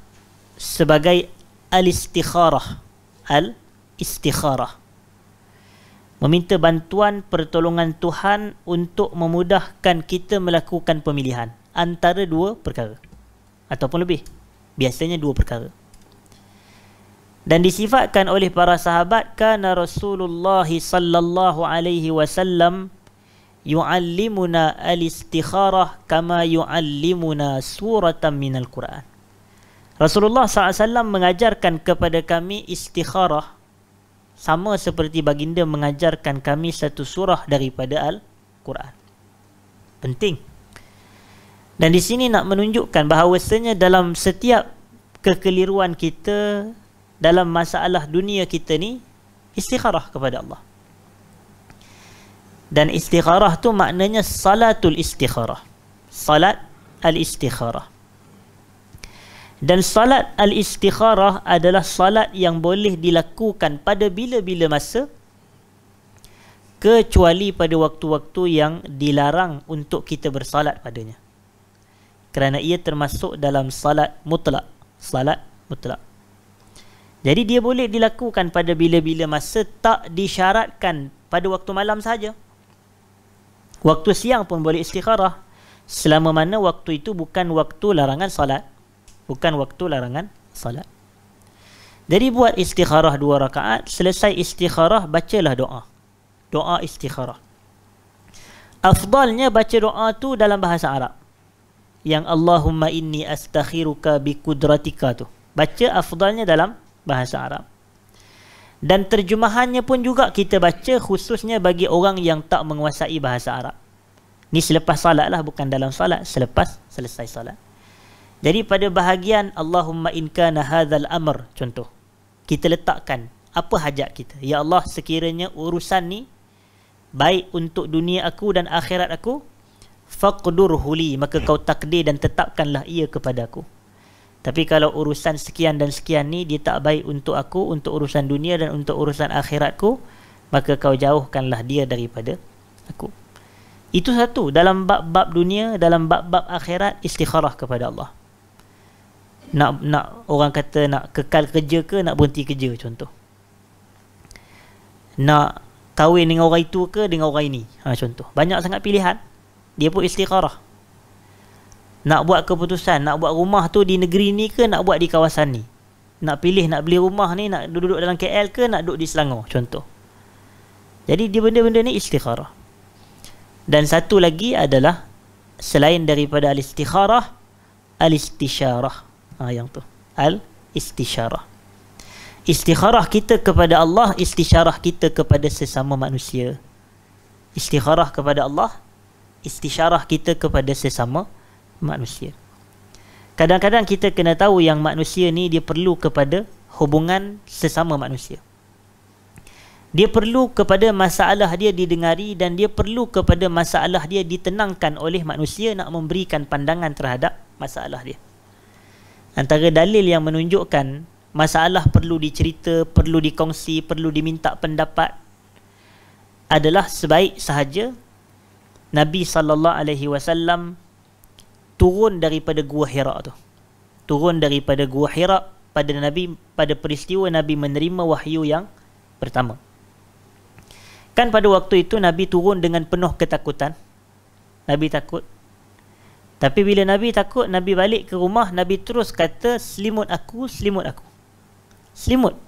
sebagai al-istikharah. Al-istikharah. Meminta bantuan pertolongan Tuhan untuk memudahkan kita melakukan pemilihan. Antara dua perkara. Ataupun lebih. Biasanya dua perkara. Dan disifatkan oleh para sahabat kana Rasulullah sallallahu alaihi wasallam yuallimuna al-istikharah kama yuallimuna suratan minal Quran. Rasulullah SAW mengajarkan kepada kami istikharah sama seperti baginda mengajarkan kami satu surah daripada Al-Quran. Penting. Dan di sini nak menunjukkan bahawasanya dalam setiap kekeliruan kita dalam masalah dunia kita ni istikharah kepada Allah. Dan istikharah tu maknanya salatul istikharah. Salat al-istikharah dan salat al-istikharah adalah salat yang boleh dilakukan pada bila-bila masa kecuali pada waktu-waktu yang dilarang untuk kita bersalat padanya kerana ia termasuk dalam salat mutlak salat mutlak jadi dia boleh dilakukan pada bila-bila masa tak disyaratkan pada waktu malam saja waktu siang pun boleh istikharah selama mana waktu itu bukan waktu larangan salat bukan waktu larangan salat. Jadi buat istikharah dua rakaat, selesai istikharah bacalah doa. Doa istikharah. Afdalnya baca doa tu dalam bahasa Arab. Yang Allahumma inni astakhiruka bi kudratika tu. Baca afdalnya dalam bahasa Arab. Dan terjemahannya pun juga kita baca khususnya bagi orang yang tak menguasai bahasa Arab. Ni selepas salat lah, bukan dalam salat. Selepas selesai salat. Jadi pada bahagian Allahumma in kana hadzal amr contoh kita letakkan apa hajat kita ya Allah sekiranya urusan ni baik untuk dunia aku dan akhirat aku faqdur huli maka kau takdir dan tetapkanlah ia kepada aku tapi kalau urusan sekian dan sekian ni dia tak baik untuk aku untuk urusan dunia dan untuk urusan akhiratku maka kau jauhkanlah dia daripada aku itu satu dalam bab-bab dunia dalam bab-bab akhirat istikharah kepada Allah nak nak orang kata nak kekal kerja ke nak berhenti kerja contoh nak kahwin dengan orang itu ke dengan orang ini ha contoh banyak sangat pilihan dia pun istiqarah nak buat keputusan nak buat rumah tu di negeri ni ke nak buat di kawasan ni nak pilih nak beli rumah ni nak duduk dalam KL ke nak duduk di Selangor contoh jadi dia benda-benda ni istiqarah Dan satu lagi adalah selain daripada al-istikharah, al-istisharah ha, yang tu al istisyarah istikharah kita kepada Allah istisyarah kita kepada sesama manusia istikharah kepada Allah istisyarah kita kepada sesama manusia kadang-kadang kita kena tahu yang manusia ni dia perlu kepada hubungan sesama manusia dia perlu kepada masalah dia didengari dan dia perlu kepada masalah dia ditenangkan oleh manusia nak memberikan pandangan terhadap masalah dia antara dalil yang menunjukkan masalah perlu dicerita, perlu dikongsi, perlu diminta pendapat adalah sebaik sahaja Nabi saw turun daripada gua Hira tu. Turun daripada gua Hira pada Nabi pada peristiwa Nabi menerima wahyu yang pertama. Kan pada waktu itu Nabi turun dengan penuh ketakutan. Nabi takut tapi bila Nabi takut Nabi balik ke rumah Nabi terus kata selimut aku selimut aku. Selimut.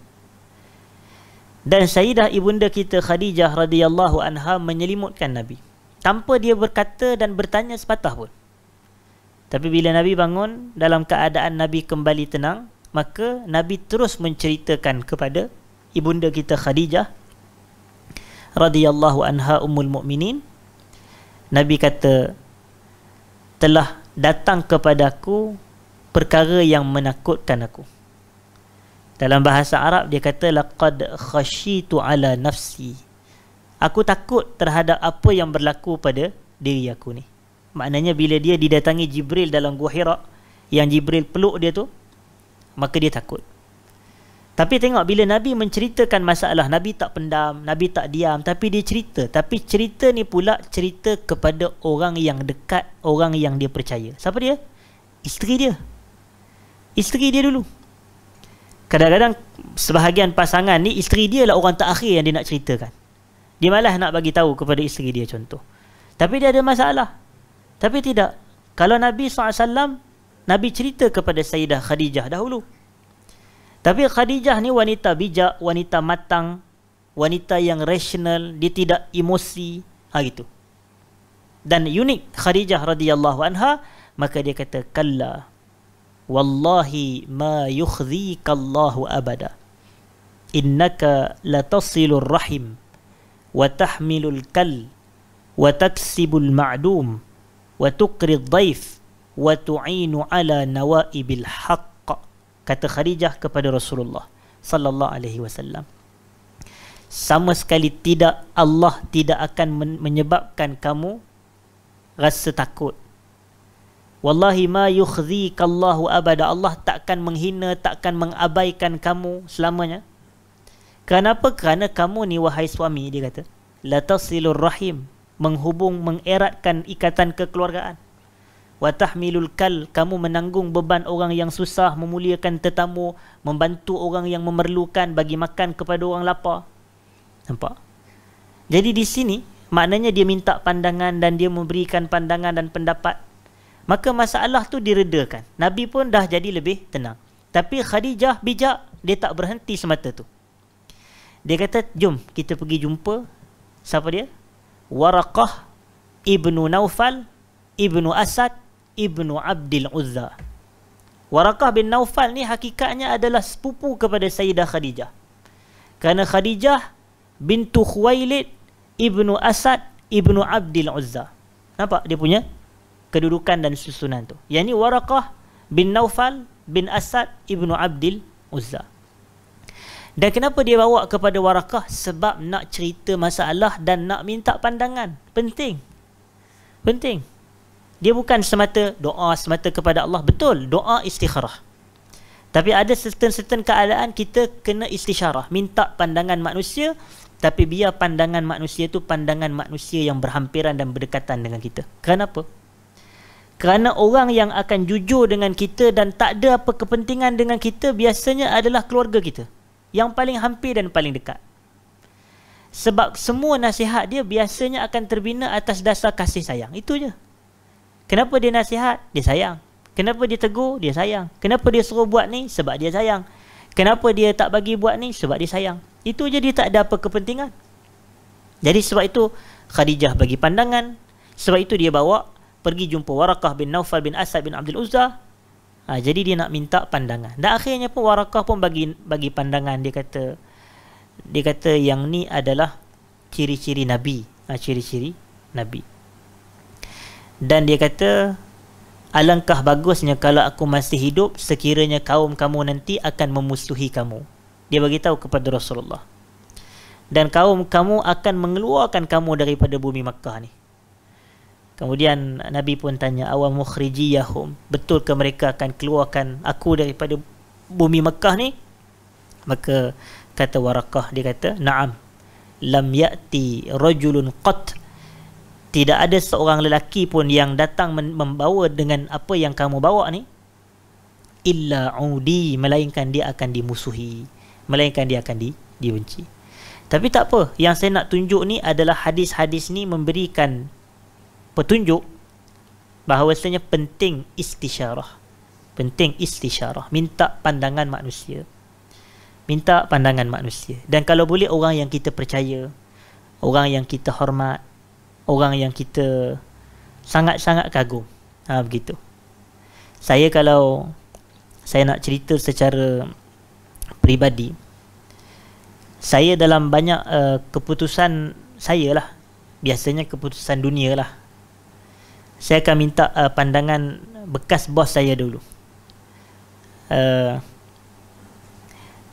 Dan Sayyidah ibunda kita Khadijah radhiyallahu anha menyelimutkan Nabi. Tanpa dia berkata dan bertanya sepatah pun. Tapi bila Nabi bangun dalam keadaan Nabi kembali tenang, maka Nabi terus menceritakan kepada ibunda kita Khadijah radhiyallahu anha ummul mukminin. Nabi kata, telah datang kepadaku perkara yang menakutkan aku. Dalam bahasa Arab dia kata laqad khashitu ala nafsi. Aku takut terhadap apa yang berlaku pada diri aku ni. Maknanya bila dia didatangi Jibril dalam Gua Hira yang Jibril peluk dia tu maka dia takut. Tapi tengok bila Nabi menceritakan masalah, Nabi tak pendam, Nabi tak diam, tapi dia cerita. Tapi cerita ni pula cerita kepada orang yang dekat, orang yang dia percaya. Siapa dia? Isteri dia. Isteri dia dulu. Kadang-kadang sebahagian pasangan ni isteri dia lah orang terakhir yang dia nak ceritakan. Dia malah nak bagi tahu kepada isteri dia contoh. Tapi dia ada masalah. Tapi tidak. Kalau Nabi SAW, Nabi cerita kepada Sayyidah Khadijah dahulu. Tapi Khadijah ni wanita bijak, wanita matang, wanita yang rasional, dia tidak emosi, ha gitu. Dan unik Khadijah radhiyallahu anha, maka dia kata kalla wallahi ma yukhzika Allah abada. Innaka latasilur rahim wa tahmilul kal wa taksibul ma'dum wa tuqri ad-dayf wa tu'inu ala nawaibil haqq kata Khadijah kepada Rasulullah sallallahu alaihi wasallam sama sekali tidak Allah tidak akan menyebabkan kamu rasa takut wallahi ma yukhzika Allahu abada Allah takkan menghina takkan mengabaikan kamu selamanya kenapa kerana kamu ni wahai suami dia kata la tasilur rahim menghubung mengeratkan ikatan kekeluargaan wa tahmilul kal kamu menanggung beban orang yang susah memuliakan tetamu membantu orang yang memerlukan bagi makan kepada orang lapar nampak jadi di sini maknanya dia minta pandangan dan dia memberikan pandangan dan pendapat maka masalah tu diredakan nabi pun dah jadi lebih tenang tapi khadijah bijak dia tak berhenti semata tu dia kata jom kita pergi jumpa siapa dia Waraqah ibnu Naufal ibnu Asad Ibnu Abdul Uzza. Warakah bin Naufal ni hakikatnya adalah sepupu kepada Sayyidah Khadijah. Kerana Khadijah bintu Khuwailid Ibnu Asad Ibnu Abdul Uzza. Nampak dia punya kedudukan dan susunan tu. Yang ni Warakah bin Naufal bin Asad Ibnu Abdul Uzza. Dan kenapa dia bawa kepada Warakah? Sebab nak cerita masalah dan nak minta pandangan. Penting. Penting dia bukan semata doa semata kepada Allah betul doa istikharah tapi ada certain-certain keadaan kita kena istisyarah minta pandangan manusia tapi biar pandangan manusia tu pandangan manusia yang berhampiran dan berdekatan dengan kita kenapa kerana orang yang akan jujur dengan kita dan tak ada apa kepentingan dengan kita biasanya adalah keluarga kita yang paling hampir dan paling dekat sebab semua nasihat dia biasanya akan terbina atas dasar kasih sayang itu je Kenapa dia nasihat? Dia sayang. Kenapa dia tegur? Dia sayang. Kenapa dia suruh buat ni? Sebab dia sayang. Kenapa dia tak bagi buat ni? Sebab dia sayang. Itu je dia tak ada apa kepentingan. Jadi sebab itu Khadijah bagi pandangan. Sebab itu dia bawa pergi jumpa Warakah bin Naufal bin Asad bin Abdul Uzzah. Ha, jadi dia nak minta pandangan. Dan akhirnya pun Warakah pun bagi bagi pandangan. Dia kata dia kata yang ni adalah ciri-ciri Nabi. Ha, ciri-ciri Nabi dan dia kata alangkah bagusnya kalau aku masih hidup sekiranya kaum kamu nanti akan memusuhi kamu dia beritahu kepada Rasulullah dan kaum kamu akan mengeluarkan kamu daripada bumi Makkah ni kemudian nabi pun tanya awam mukhrijiyahum betul ke mereka akan keluarkan aku daripada bumi Makkah ni maka kata Warakah dia kata na'am lam ya'ti rajulun qat tidak ada seorang lelaki pun yang datang membawa dengan apa yang kamu bawa ni illa udi melainkan dia akan dimusuhi melainkan dia akan di dibenci tapi tak apa yang saya nak tunjuk ni adalah hadis-hadis ni memberikan petunjuk bahawa sebenarnya penting istisyarah penting istisyarah minta pandangan manusia minta pandangan manusia dan kalau boleh orang yang kita percaya orang yang kita hormat orang yang kita sangat-sangat kagum. Ha begitu. Saya kalau saya nak cerita secara peribadi saya dalam banyak uh, keputusan saya lah biasanya keputusan dunia lah saya akan minta uh, pandangan bekas bos saya dulu uh,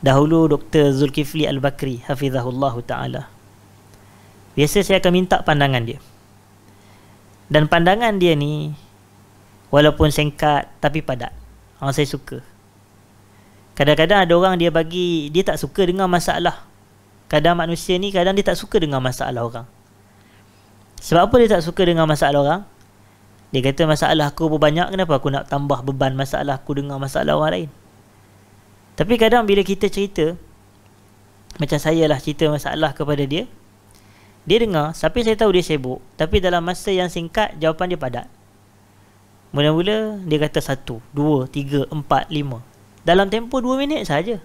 dahulu Dr. Zulkifli Al-Bakri Hafizahullah Ta'ala Biasa saya akan minta pandangan dia Dan pandangan dia ni Walaupun sengkat Tapi padat Orang saya suka Kadang-kadang ada orang dia bagi Dia tak suka dengar masalah Kadang manusia ni Kadang dia tak suka dengar masalah orang Sebab apa dia tak suka dengar masalah orang Dia kata masalah aku banyak. Kenapa aku nak tambah beban masalah aku Dengar masalah orang lain Tapi kadang bila kita cerita Macam saya lah cerita masalah kepada dia dia dengar Tapi saya tahu dia sibuk Tapi dalam masa yang singkat Jawapan dia padat Mula-mula Dia kata satu Dua Tiga Empat Lima Dalam tempoh dua minit saja.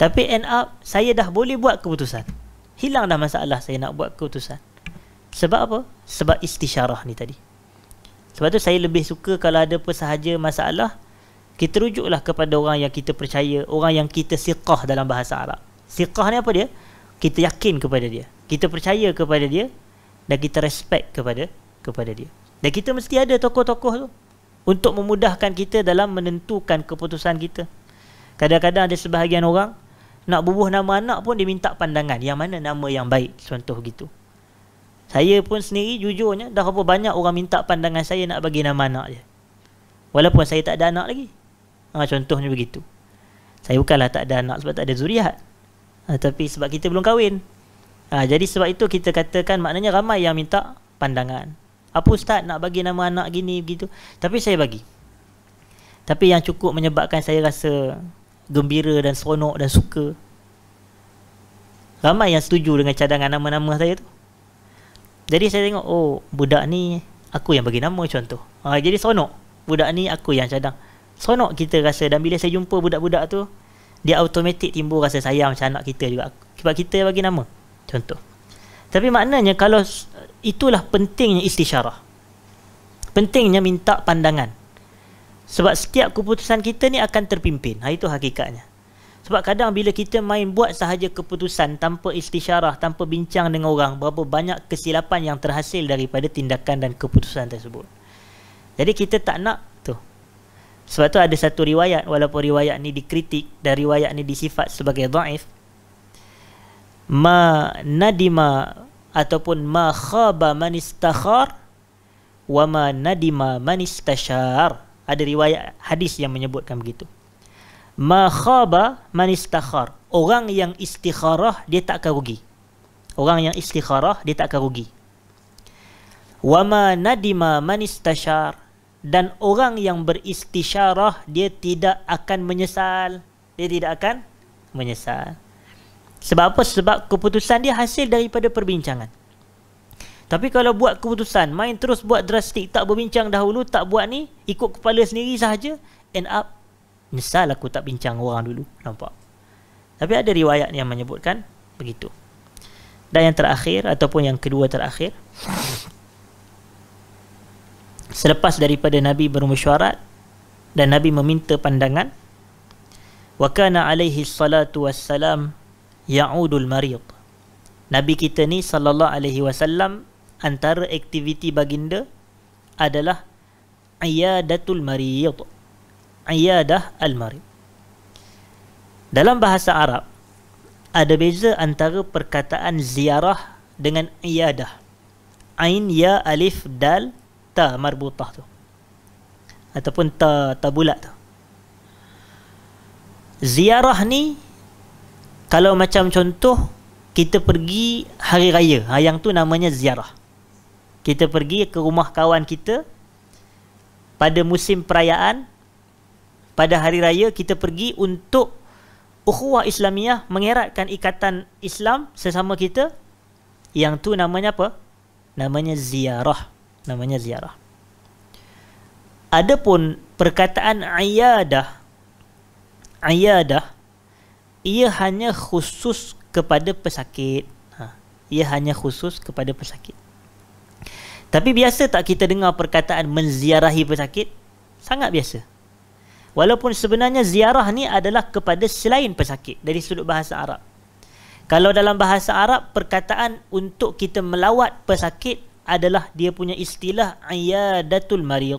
Tapi end up Saya dah boleh buat keputusan Hilang dah masalah Saya nak buat keputusan Sebab apa? Sebab istisyarah ni tadi Sebab tu saya lebih suka Kalau ada apa sahaja masalah Kita rujuklah kepada orang yang kita percaya Orang yang kita siqah dalam bahasa Arab Siqah ni apa dia? Kita yakin kepada dia kita percaya kepada dia dan kita respect kepada kepada dia. Dan kita mesti ada tokoh-tokoh tu untuk memudahkan kita dalam menentukan keputusan kita. Kadang-kadang ada sebahagian orang nak bubuh nama anak pun dia minta pandangan yang mana nama yang baik contoh gitu. Saya pun sendiri jujurnya dah berapa banyak orang minta pandangan saya nak bagi nama anak dia. Walaupun saya tak ada anak lagi. Ha, contohnya begitu. Saya bukanlah tak ada anak sebab tak ada zuriat. Ha, tapi sebab kita belum kahwin. Ha, jadi sebab itu kita katakan maknanya ramai yang minta pandangan. Apa ustaz nak bagi nama anak gini begitu? Tapi saya bagi. Tapi yang cukup menyebabkan saya rasa gembira dan seronok dan suka. Ramai yang setuju dengan cadangan nama-nama saya tu. Jadi saya tengok, oh budak ni aku yang bagi nama contoh. Ha, jadi seronok. Budak ni aku yang cadang. Seronok kita rasa dan bila saya jumpa budak-budak tu, dia automatik timbul rasa sayang macam anak kita juga. Sebab kita yang bagi nama contoh tapi maknanya kalau itulah pentingnya istisyarah pentingnya minta pandangan sebab setiap keputusan kita ni akan terpimpin ha, itu hakikatnya sebab kadang bila kita main buat sahaja keputusan tanpa istisyarah, tanpa bincang dengan orang, berapa banyak kesilapan yang terhasil daripada tindakan dan keputusan tersebut. Jadi kita tak nak tu. Sebab tu ada satu riwayat, walaupun riwayat ni dikritik dan riwayat ni disifat sebagai daif, ma nadima ataupun ma khaba man istakhar wa ma nadima man istashar ada riwayat hadis yang menyebutkan begitu ma khaba man istakhar orang yang istikharah dia tak akan rugi orang yang istikharah dia tak akan rugi wa ma nadima man istashar dan orang yang beristisyarah dia tidak akan menyesal dia tidak akan menyesal sebab apa? Sebab keputusan dia hasil daripada perbincangan. Tapi kalau buat keputusan, main terus buat drastik, tak berbincang dahulu, tak buat ni, ikut kepala sendiri sahaja, end up, nyesal aku tak bincang orang dulu. Nampak? Tapi ada riwayat yang menyebutkan begitu. Dan yang terakhir, ataupun yang kedua terakhir, *clears throat* selepas daripada Nabi bermesyuarat, dan Nabi meminta pandangan, وَكَانَ عَلَيْهِ الصَّلَاةُ وَالسَّلَامُ yaudul marid Nabi kita ni sallallahu alaihi wasallam antara aktiviti baginda adalah iyadatul marid iyadah al marid dalam bahasa Arab ada beza antara perkataan ziarah dengan iyadah ain ya alif dal ta marbutah tu ataupun ta tabulat tu ziarah ni kalau macam contoh kita pergi hari raya ha, yang tu namanya ziarah kita pergi ke rumah kawan kita pada musim perayaan pada hari raya kita pergi untuk ukhuwah islamiah mengeratkan ikatan Islam sesama kita yang tu namanya apa namanya ziarah namanya ziarah adapun perkataan iyadah iyadah ia hanya khusus kepada pesakit. Ha. Ia hanya khusus kepada pesakit. Tapi biasa tak kita dengar perkataan menziarahi pesakit? Sangat biasa. Walaupun sebenarnya ziarah ni adalah kepada selain pesakit dari sudut bahasa Arab. Kalau dalam bahasa Arab perkataan untuk kita melawat pesakit adalah dia punya istilah ayadatul mariq.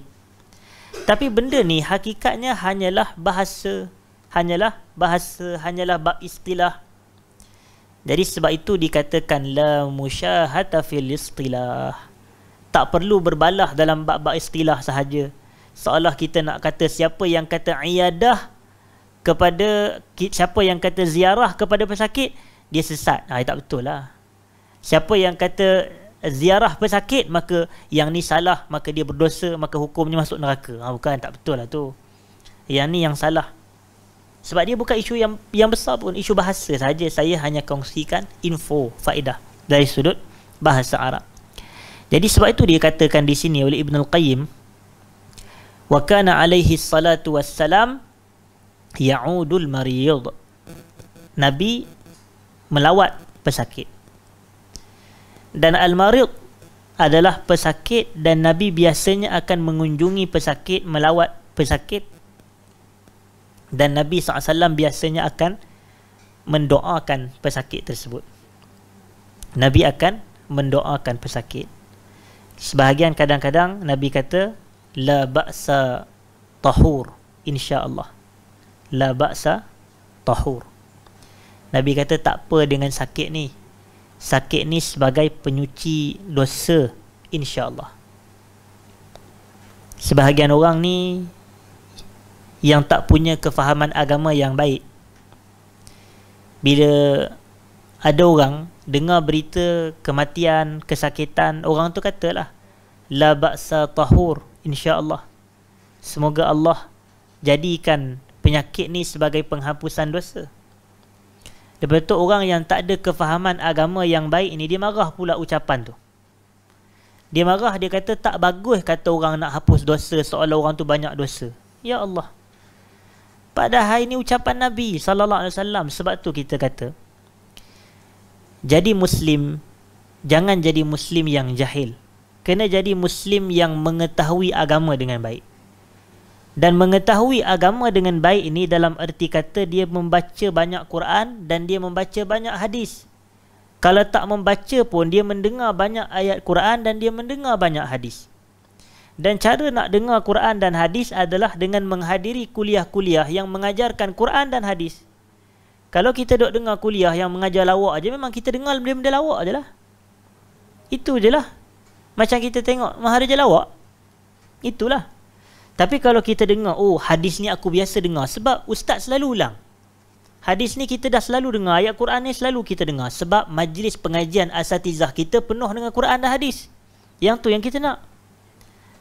Tapi benda ni hakikatnya hanyalah bahasa hanyalah bahasa hanyalah bab istilah jadi sebab itu dikatakan la musyahata fil istilah tak perlu berbalah dalam bab-bab istilah sahaja seolah kita nak kata siapa yang kata iadah kepada siapa yang kata ziarah kepada pesakit dia sesat ah tak betul lah siapa yang kata ziarah pesakit maka yang ni salah maka dia berdosa maka hukumnya masuk neraka ha, bukan tak betul lah tu yang ni yang salah sebab dia bukan isu yang yang besar pun isu bahasa saja saya hanya kongsikan info faedah dari sudut bahasa Arab jadi sebab itu dia katakan di sini oleh Ibn Al-Qayyim wa kana alaihi salatu wassalam ya'udul mariyid Nabi melawat pesakit dan al-mariyid adalah pesakit dan Nabi biasanya akan mengunjungi pesakit melawat pesakit dan Nabi SAW biasanya akan mendoakan pesakit tersebut. Nabi akan mendoakan pesakit. Sebahagian kadang-kadang Nabi kata la ba'sa tahur insya-Allah. La ba'sa tahur. Nabi kata tak apa dengan sakit ni. Sakit ni sebagai penyuci dosa insya-Allah. Sebahagian orang ni yang tak punya kefahaman agama yang baik. Bila ada orang dengar berita kematian, kesakitan, orang tu katalah la ba'sa tahur insya-Allah. Semoga Allah jadikan penyakit ni sebagai penghapusan dosa. Lepas tu orang yang tak ada kefahaman agama yang baik ni dia marah pula ucapan tu. Dia marah dia kata tak bagus kata orang nak hapus dosa seolah orang tu banyak dosa. Ya Allah. Padahal ini ucapan Nabi sallallahu alaihi wasallam sebab tu kita kata jadi muslim jangan jadi muslim yang jahil. Kena jadi muslim yang mengetahui agama dengan baik. Dan mengetahui agama dengan baik ini dalam erti kata dia membaca banyak Quran dan dia membaca banyak hadis. Kalau tak membaca pun dia mendengar banyak ayat Quran dan dia mendengar banyak hadis dan cara nak dengar Quran dan hadis adalah dengan menghadiri kuliah-kuliah yang mengajarkan Quran dan hadis. Kalau kita duk dengar kuliah yang mengajar lawak aja, memang kita dengar benda-benda lawak ajalah. Itu ajalah. Macam kita tengok maharaja lawak. Itulah. Tapi kalau kita dengar oh hadis ni aku biasa dengar sebab ustaz selalu ulang. Hadis ni kita dah selalu dengar, ayat Quran ni selalu kita dengar sebab majlis pengajian asatizah kita penuh dengan Quran dan hadis. Yang tu yang kita nak.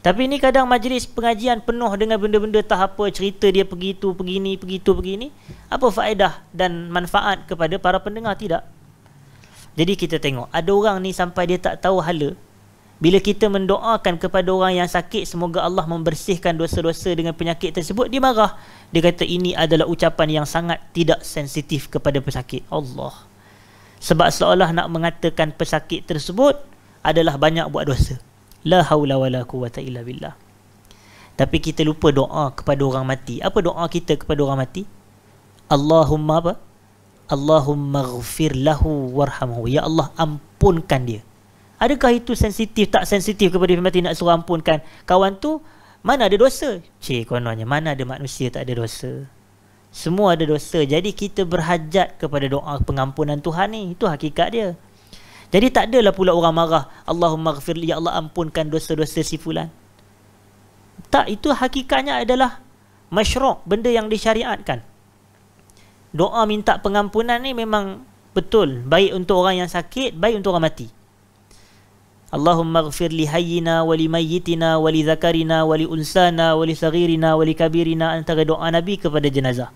Tapi ni kadang majlis pengajian penuh dengan benda-benda tah apa cerita dia pergi tu pergi ni pergi tu pergi ni. Apa faedah dan manfaat kepada para pendengar tidak? Jadi kita tengok ada orang ni sampai dia tak tahu hala bila kita mendoakan kepada orang yang sakit semoga Allah membersihkan dosa-dosa dengan penyakit tersebut dia marah. Dia kata ini adalah ucapan yang sangat tidak sensitif kepada pesakit. Allah. Sebab seolah nak mengatakan pesakit tersebut adalah banyak buat dosa. La hawla wa la illa billah. Tapi kita lupa doa kepada orang mati. Apa doa kita kepada orang mati? Allahumma apa? Allahumma ghafir lahu warhamahu. Ya Allah, ampunkan dia. Adakah itu sensitif tak sensitif kepada orang mati nak suruh ampunkan kawan tu? Mana ada dosa? Cik kononnya, mana ada manusia tak ada dosa? Semua ada dosa. Jadi kita berhajat kepada doa pengampunan Tuhan ni. Itu hakikat dia. Jadi tak adalah pula orang marah, Allahumma ghafir ya Allah ampunkan dosa-dosa si fulan. Tak, itu hakikatnya adalah masyruq, benda yang disyariatkan. Doa minta pengampunan ni memang betul, baik untuk orang yang sakit, baik untuk orang mati. Allahumma ghafir li hayyina wa li mayyitina wa li zakarina wa li unsana wa li sagirina wa li kabirina antara doa Nabi kepada jenazah.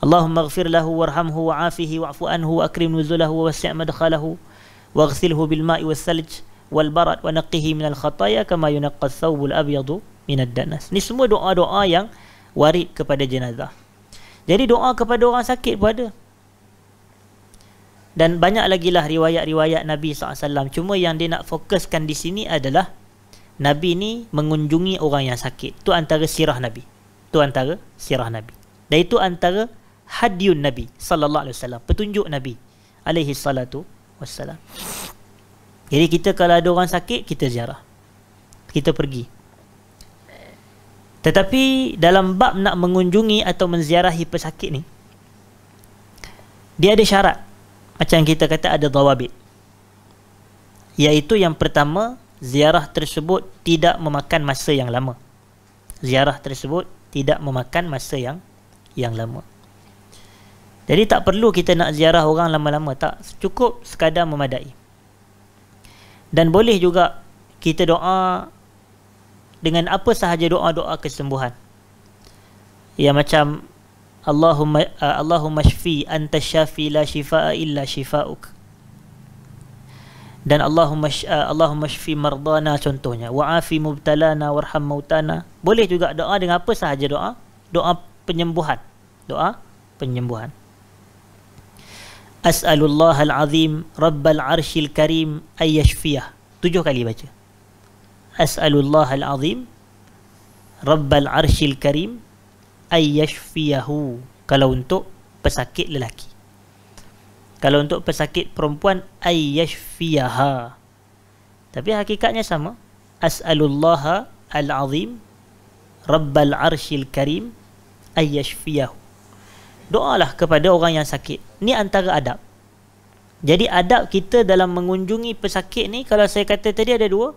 Allahumma ghafir lahu warhamhu wa afihi wa'fu anhu wa akrim nuzulahu wa wasi' madkhalahu wal-salich, واغسله بالماء والثلج والبرد ونقه من الخطايا كما al الثوب الابيض من الدنس ni semua doa-doa yang warid kepada jenazah jadi doa kepada orang sakit pun ada dan banyak lagi lah riwayat-riwayat Nabi SAW cuma yang dia nak fokuskan di sini adalah Nabi ni mengunjungi orang yang sakit tu antara sirah Nabi tu antara sirah Nabi dan itu antara hadyun Nabi sallallahu alaihi wasallam petunjuk Nabi alaihi salatu Wassalam. Jadi kita kalau ada orang sakit kita ziarah. Kita pergi. Tetapi dalam bab nak mengunjungi atau menziarahi pesakit ni dia ada syarat. Macam kita kata ada dawabit. Yaitu yang pertama ziarah tersebut tidak memakan masa yang lama. Ziarah tersebut tidak memakan masa yang yang lama. Jadi tak perlu kita nak ziarah orang lama-lama tak cukup sekadar memadai. Dan boleh juga kita doa dengan apa sahaja doa-doa kesembuhan. Ya macam Allahumma eh, Allahumma shfi anta syafi la shifaa illa shifauk. Dan Allahumma eh, Allahumma shfi mardana contohnya wa afi mubtalana warham mautana. Boleh juga doa dengan apa sahaja doa, doa penyembuhan. Doa penyembuhan. Asalullah Al azim rabbal arshil karim ayyashfiyah. Tujuh kali baca. Asalullah Al azim rabbal arshil karim ayyashfiyahu. Kalau untuk pesakit lelaki. Kalau untuk pesakit perempuan ayyashfiyaha. Tapi hakikatnya sama. Asalullah Al azim rabbal arshil karim ayyashfiyahu doalah kepada orang yang sakit. Ni antara adab. Jadi adab kita dalam mengunjungi pesakit ni kalau saya kata tadi ada dua.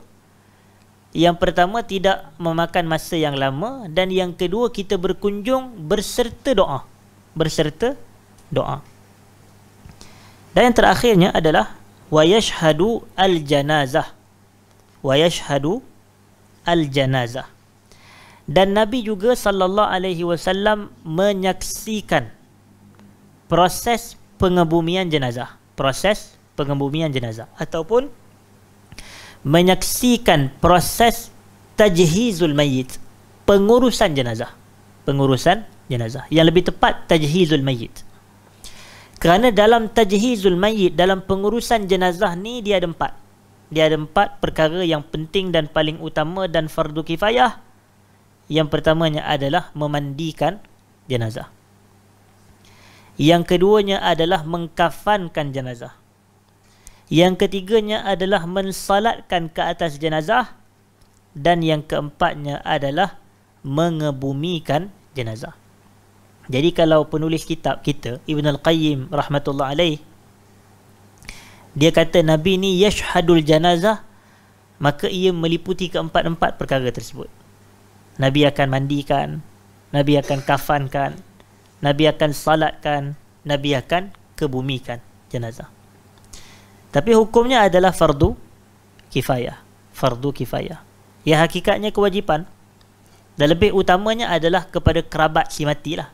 Yang pertama tidak memakan masa yang lama dan yang kedua kita berkunjung berserta doa. Berserta doa. Dan yang terakhirnya adalah wa yashhadu al janazah. Wa yashhadu al janazah. Dan Nabi juga sallallahu alaihi wasallam menyaksikan proses pengebumian jenazah proses pengebumian jenazah ataupun menyaksikan proses tajhizul mayit pengurusan jenazah pengurusan jenazah yang lebih tepat tajhizul mayit kerana dalam tajhizul mayit dalam pengurusan jenazah ni dia ada empat dia ada empat perkara yang penting dan paling utama dan fardu kifayah yang pertamanya adalah memandikan jenazah yang keduanya adalah mengkafankan jenazah. Yang ketiganya adalah mensalatkan ke atas jenazah dan yang keempatnya adalah mengebumikan jenazah. Jadi kalau penulis kitab kita Ibn Al-Qayyim rahmatullah alaih dia kata Nabi ni yashhadul janazah maka ia meliputi keempat-empat perkara tersebut. Nabi akan mandikan, Nabi akan kafankan, Nabi akan salatkan, Nabi akan kebumikan jenazah. Tapi hukumnya adalah fardu kifayah. Fardu kifayah. Ya hakikatnya kewajipan dan lebih utamanya adalah kepada kerabat si mati lah.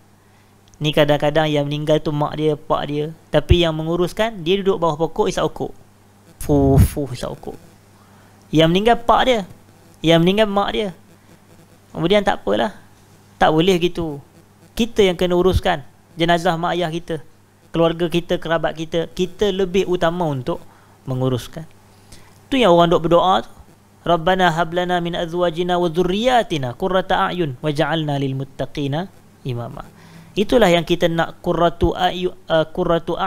Ni kadang-kadang yang meninggal tu mak dia, pak dia. Tapi yang menguruskan, dia duduk bawah pokok isap okok. Fuh, fuh, okok. Yang meninggal pak dia. Yang meninggal mak dia. Kemudian tak apalah. Tak boleh gitu kita yang kena uruskan jenazah mak ayah kita, keluarga kita, kerabat kita. Kita lebih utama untuk menguruskan. Tu yang orang duk berdoa tu. Rabbana hablana min azwajina wa dhurriyyatina qurrata a'yun waj'alna lil muttaqina imama. Itulah yang kita nak qurratu a'yun, uh, qurratu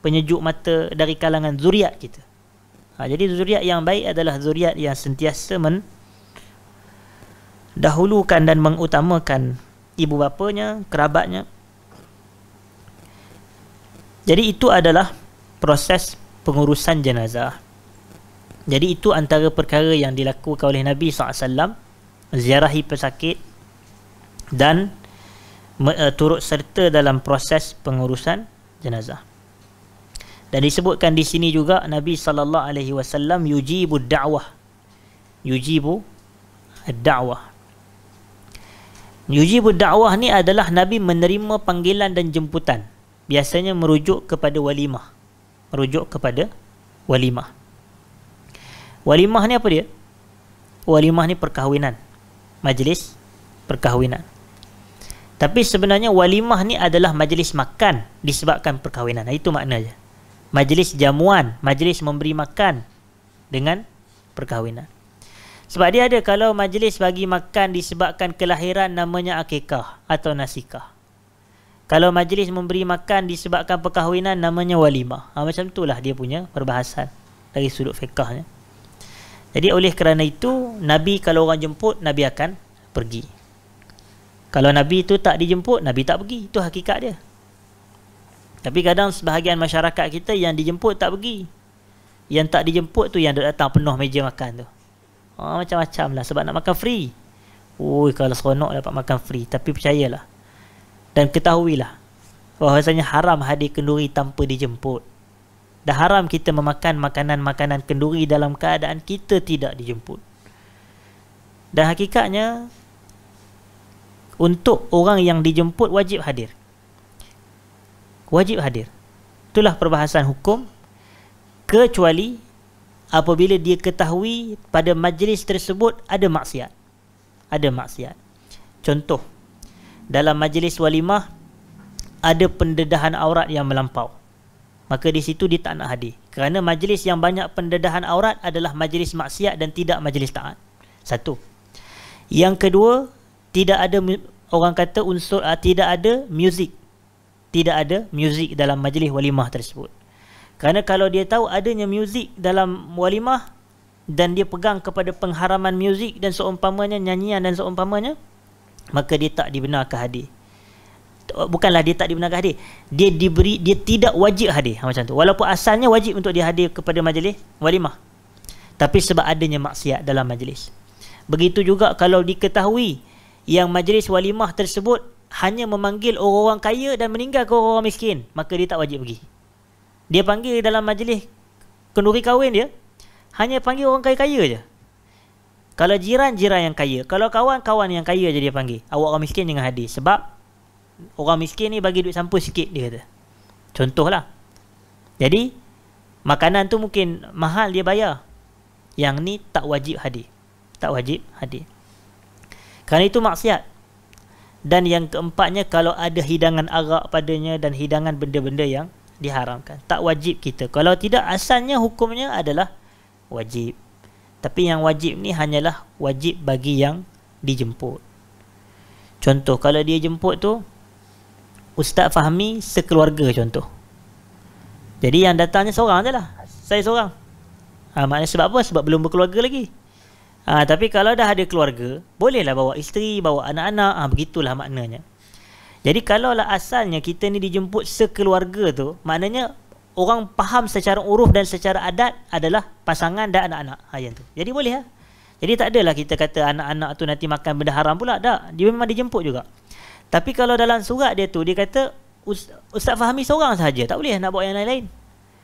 penyejuk mata dari kalangan zuriat kita. Ha, jadi zuriat yang baik adalah zuriat yang sentiasa men dahulukan dan mengutamakan ibu bapanya, kerabatnya. Jadi itu adalah proses pengurusan jenazah. Jadi itu antara perkara yang dilakukan oleh Nabi SAW ziarahi pesakit dan uh, turut serta dalam proses pengurusan jenazah. Dan disebutkan di sini juga Nabi sallallahu alaihi wasallam yujibud da'wah. Yujibu ad-da'wah. Yujibu dakwah ni adalah Nabi menerima panggilan dan jemputan. Biasanya merujuk kepada walimah. Merujuk kepada walimah. Walimah ni apa dia? Walimah ni perkahwinan. Majlis perkahwinan. Tapi sebenarnya walimah ni adalah majlis makan disebabkan perkahwinan. Itu maknanya. Majlis jamuan, majlis memberi makan dengan perkahwinan. Sebab dia ada kalau majlis bagi makan disebabkan kelahiran namanya akikah atau nasikah. Kalau majlis memberi makan disebabkan perkahwinan namanya walimah. Ha, macam itulah dia punya perbahasan dari sudut fiqahnya. Jadi oleh kerana itu Nabi kalau orang jemput Nabi akan pergi. Kalau Nabi itu tak dijemput Nabi tak pergi. Itu hakikat dia. Tapi kadang sebahagian masyarakat kita yang dijemput tak pergi. Yang tak dijemput tu yang datang penuh meja makan tu. Oh macam-macam lah sebab nak makan free. Ui, kalau seronok dapat makan free. Tapi percayalah. Dan ketahuilah. Bahasanya haram hadir kenduri tanpa dijemput. Dah haram kita memakan makanan-makanan kenduri dalam keadaan kita tidak dijemput. Dan hakikatnya, untuk orang yang dijemput wajib hadir. Wajib hadir. Itulah perbahasan hukum. Kecuali apabila dia ketahui pada majlis tersebut ada maksiat. Ada maksiat. Contoh, dalam majlis walimah, ada pendedahan aurat yang melampau. Maka di situ dia tak nak hadir. Kerana majlis yang banyak pendedahan aurat adalah majlis maksiat dan tidak majlis taat. Satu. Yang kedua, tidak ada orang kata unsur ah, tidak ada muzik. Tidak ada muzik dalam majlis walimah tersebut. Kerana kalau dia tahu adanya muzik dalam walimah dan dia pegang kepada pengharaman muzik dan seumpamanya nyanyian dan seumpamanya maka dia tak dibenarkan hadir. Bukanlah dia tak dibenarkan hadir. Dia diberi dia tidak wajib hadir ha, macam tu. Walaupun asalnya wajib untuk dia hadir kepada majlis walimah. Tapi sebab adanya maksiat dalam majlis. Begitu juga kalau diketahui yang majlis walimah tersebut hanya memanggil orang-orang kaya dan meninggalkan orang-orang miskin, maka dia tak wajib pergi. Dia panggil dalam majlis kenduri kahwin dia hanya panggil orang kaya-kaya je. Kalau jiran jiran yang kaya, kalau kawan kawan yang kaya je dia panggil. Awak orang miskin dengan hadis sebab orang miskin ni bagi duit sampul sikit dia kata. lah. Jadi makanan tu mungkin mahal dia bayar. Yang ni tak wajib hadir. Tak wajib hadir. Kerana itu maksiat. Dan yang keempatnya kalau ada hidangan arak padanya dan hidangan benda-benda yang diharamkan tak wajib kita kalau tidak asalnya hukumnya adalah wajib tapi yang wajib ni hanyalah wajib bagi yang dijemput contoh kalau dia jemput tu ustaz fahmi sekeluarga contoh jadi yang datangnya seorang je lah saya seorang ha, ah, maknanya sebab apa? sebab belum berkeluarga lagi ha, tapi kalau dah ada keluarga bolehlah bawa isteri bawa anak-anak ha, begitulah maknanya jadi kalaulah asalnya kita ni dijemput sekeluarga tu, maknanya orang faham secara uruf dan secara adat adalah pasangan dan anak-anak. Ha, yang tu. Jadi boleh Ha? Jadi tak adalah kita kata anak-anak tu nanti makan benda haram pula. Tak. Dia memang dijemput juga. Tapi kalau dalam surat dia tu, dia kata Ustaz fahami seorang saja. Tak boleh nak bawa yang lain-lain.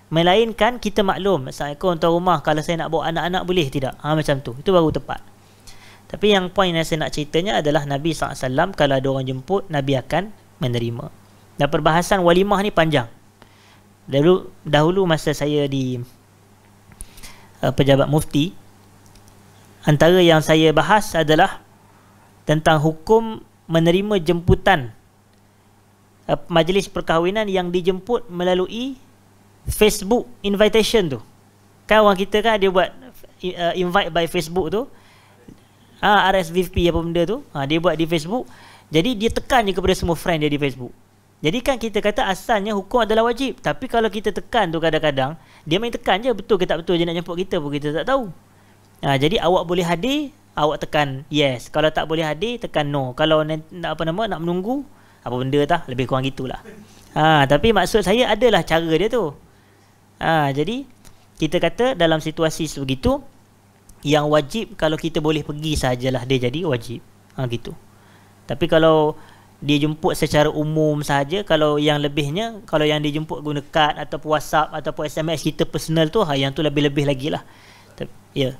Melainkan kita maklum. Saya kau rumah kalau saya nak bawa anak-anak boleh tidak? Ha, macam tu. Itu baru tepat. Tapi yang poin yang saya nak ceritanya adalah Nabi SAW kalau ada orang jemput, Nabi akan menerima. Dan perbahasan walimah ni panjang. Dahulu, dahulu masa saya di uh, pejabat mufti, antara yang saya bahas adalah tentang hukum menerima jemputan uh, majlis perkahwinan yang dijemput melalui Facebook invitation tu. Kan orang kita kan dia buat uh, invite by Facebook tu ha, ah, RSVP apa benda tu ha, Dia buat di Facebook Jadi dia tekan je kepada semua friend dia di Facebook Jadi kan kita kata asalnya hukum adalah wajib Tapi kalau kita tekan tu kadang-kadang Dia main tekan je betul ke tak betul je nak jemput kita pun kita tak tahu ha, Jadi awak boleh hadir Awak tekan yes Kalau tak boleh hadir tekan no Kalau nak, apa nama, nak menunggu Apa benda tah lebih kurang gitulah ha, Tapi maksud saya adalah cara dia tu ha, Jadi kita kata dalam situasi sebegitu yang wajib kalau kita boleh pergi sajalah dia jadi wajib ha gitu tapi kalau dia jemput secara umum saja kalau yang lebihnya kalau yang dia jemput guna kad atau WhatsApp ataupun SMS kita personal tu ha yang tu lebih-lebih lagi lah ya yeah.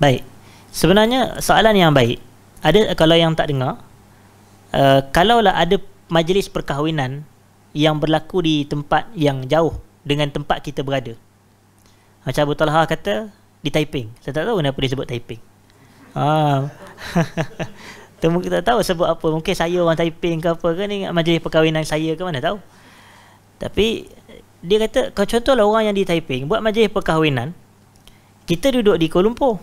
Baik. Sebenarnya soalan yang baik. Ada kalau yang tak dengar, uh, kalaulah ada majlis perkahwinan yang berlaku di tempat yang jauh dengan tempat kita berada. Macam Abu Talha kata di Taiping. Saya tak tahu kenapa dia sebut Taiping. Ha. *laughs* Temu kita tahu sebut apa. Mungkin saya orang Taiping ke apa ke ni majlis perkahwinan saya ke mana tahu. Tapi dia kata kalau contohlah orang yang di Taiping buat majlis perkahwinan kita duduk di Kuala Lumpur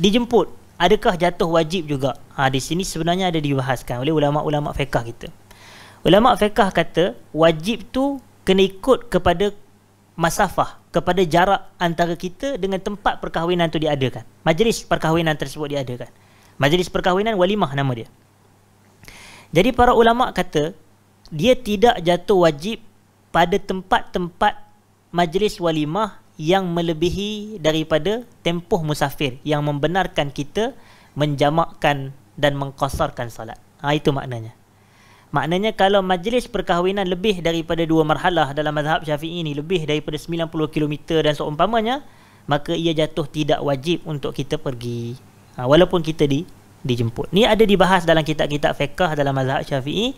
dijemput adakah jatuh wajib juga ha di sini sebenarnya ada dibahaskan oleh ulama-ulama fiqh kita ulama fiqh kata wajib tu kena ikut kepada masafah kepada jarak antara kita dengan tempat perkahwinan tu diadakan majlis perkahwinan tersebut diadakan majlis perkahwinan walimah nama dia jadi para ulama kata dia tidak jatuh wajib pada tempat-tempat majlis walimah yang melebihi daripada tempoh musafir yang membenarkan kita menjamakkan dan mengkosarkan solat. Ha, itu maknanya. Maknanya kalau majlis perkahwinan lebih daripada dua marhalah dalam mazhab syafi'i ini, lebih daripada 90 km dan seumpamanya, maka ia jatuh tidak wajib untuk kita pergi. Ha, walaupun kita di dijemput. Ini ada dibahas dalam kitab-kitab fiqah dalam mazhab syafi'i.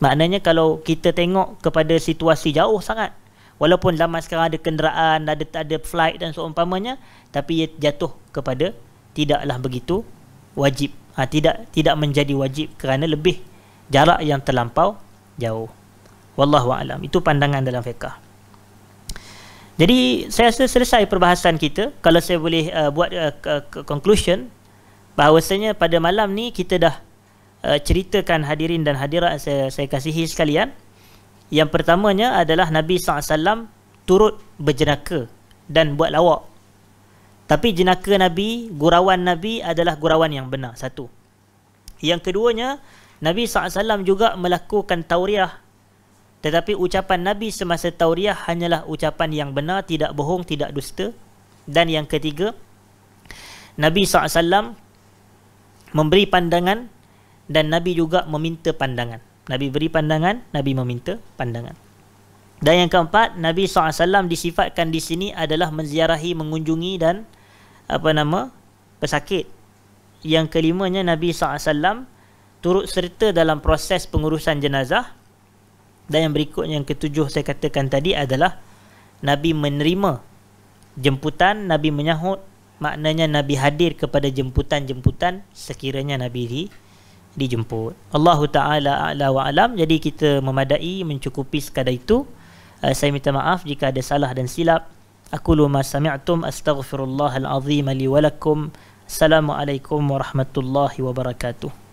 Maknanya kalau kita tengok kepada situasi jauh sangat, walaupun zaman sekarang ada kenderaan ada ada flight dan seumpamanya tapi ia jatuh kepada tidaklah begitu wajib ha, tidak tidak menjadi wajib kerana lebih jarak yang terlampau jauh wallahu alam itu pandangan dalam fiqh jadi saya rasa selesai perbahasan kita kalau saya boleh uh, buat uh, conclusion bahawasanya pada malam ni kita dah uh, ceritakan hadirin dan hadirat saya saya kasihi sekalian yang pertamanya adalah Nabi SAW turut berjenaka dan buat lawak. Tapi jenaka Nabi, gurauan Nabi adalah gurauan yang benar. Satu. Yang keduanya, Nabi SAW juga melakukan tauriah. Tetapi ucapan Nabi semasa tauriah hanyalah ucapan yang benar, tidak bohong, tidak dusta. Dan yang ketiga, Nabi SAW memberi pandangan dan Nabi juga meminta pandangan. Nabi beri pandangan, Nabi meminta pandangan. Dan yang keempat, Nabi SAW disifatkan di sini adalah menziarahi, mengunjungi dan apa nama pesakit. Yang kelimanya, Nabi SAW turut serta dalam proses pengurusan jenazah. Dan yang berikutnya, yang ketujuh saya katakan tadi adalah Nabi menerima jemputan, Nabi menyahut maknanya Nabi hadir kepada jemputan-jemputan sekiranya Nabi di, dijemput. Allahu taala a'la wa Jadi kita memadai mencukupi sekadar itu. Uh, saya minta maaf jika ada salah dan silap. Aku lu ma sami'tum astaghfirullahal azim li Assalamualaikum warahmatullahi wabarakatuh.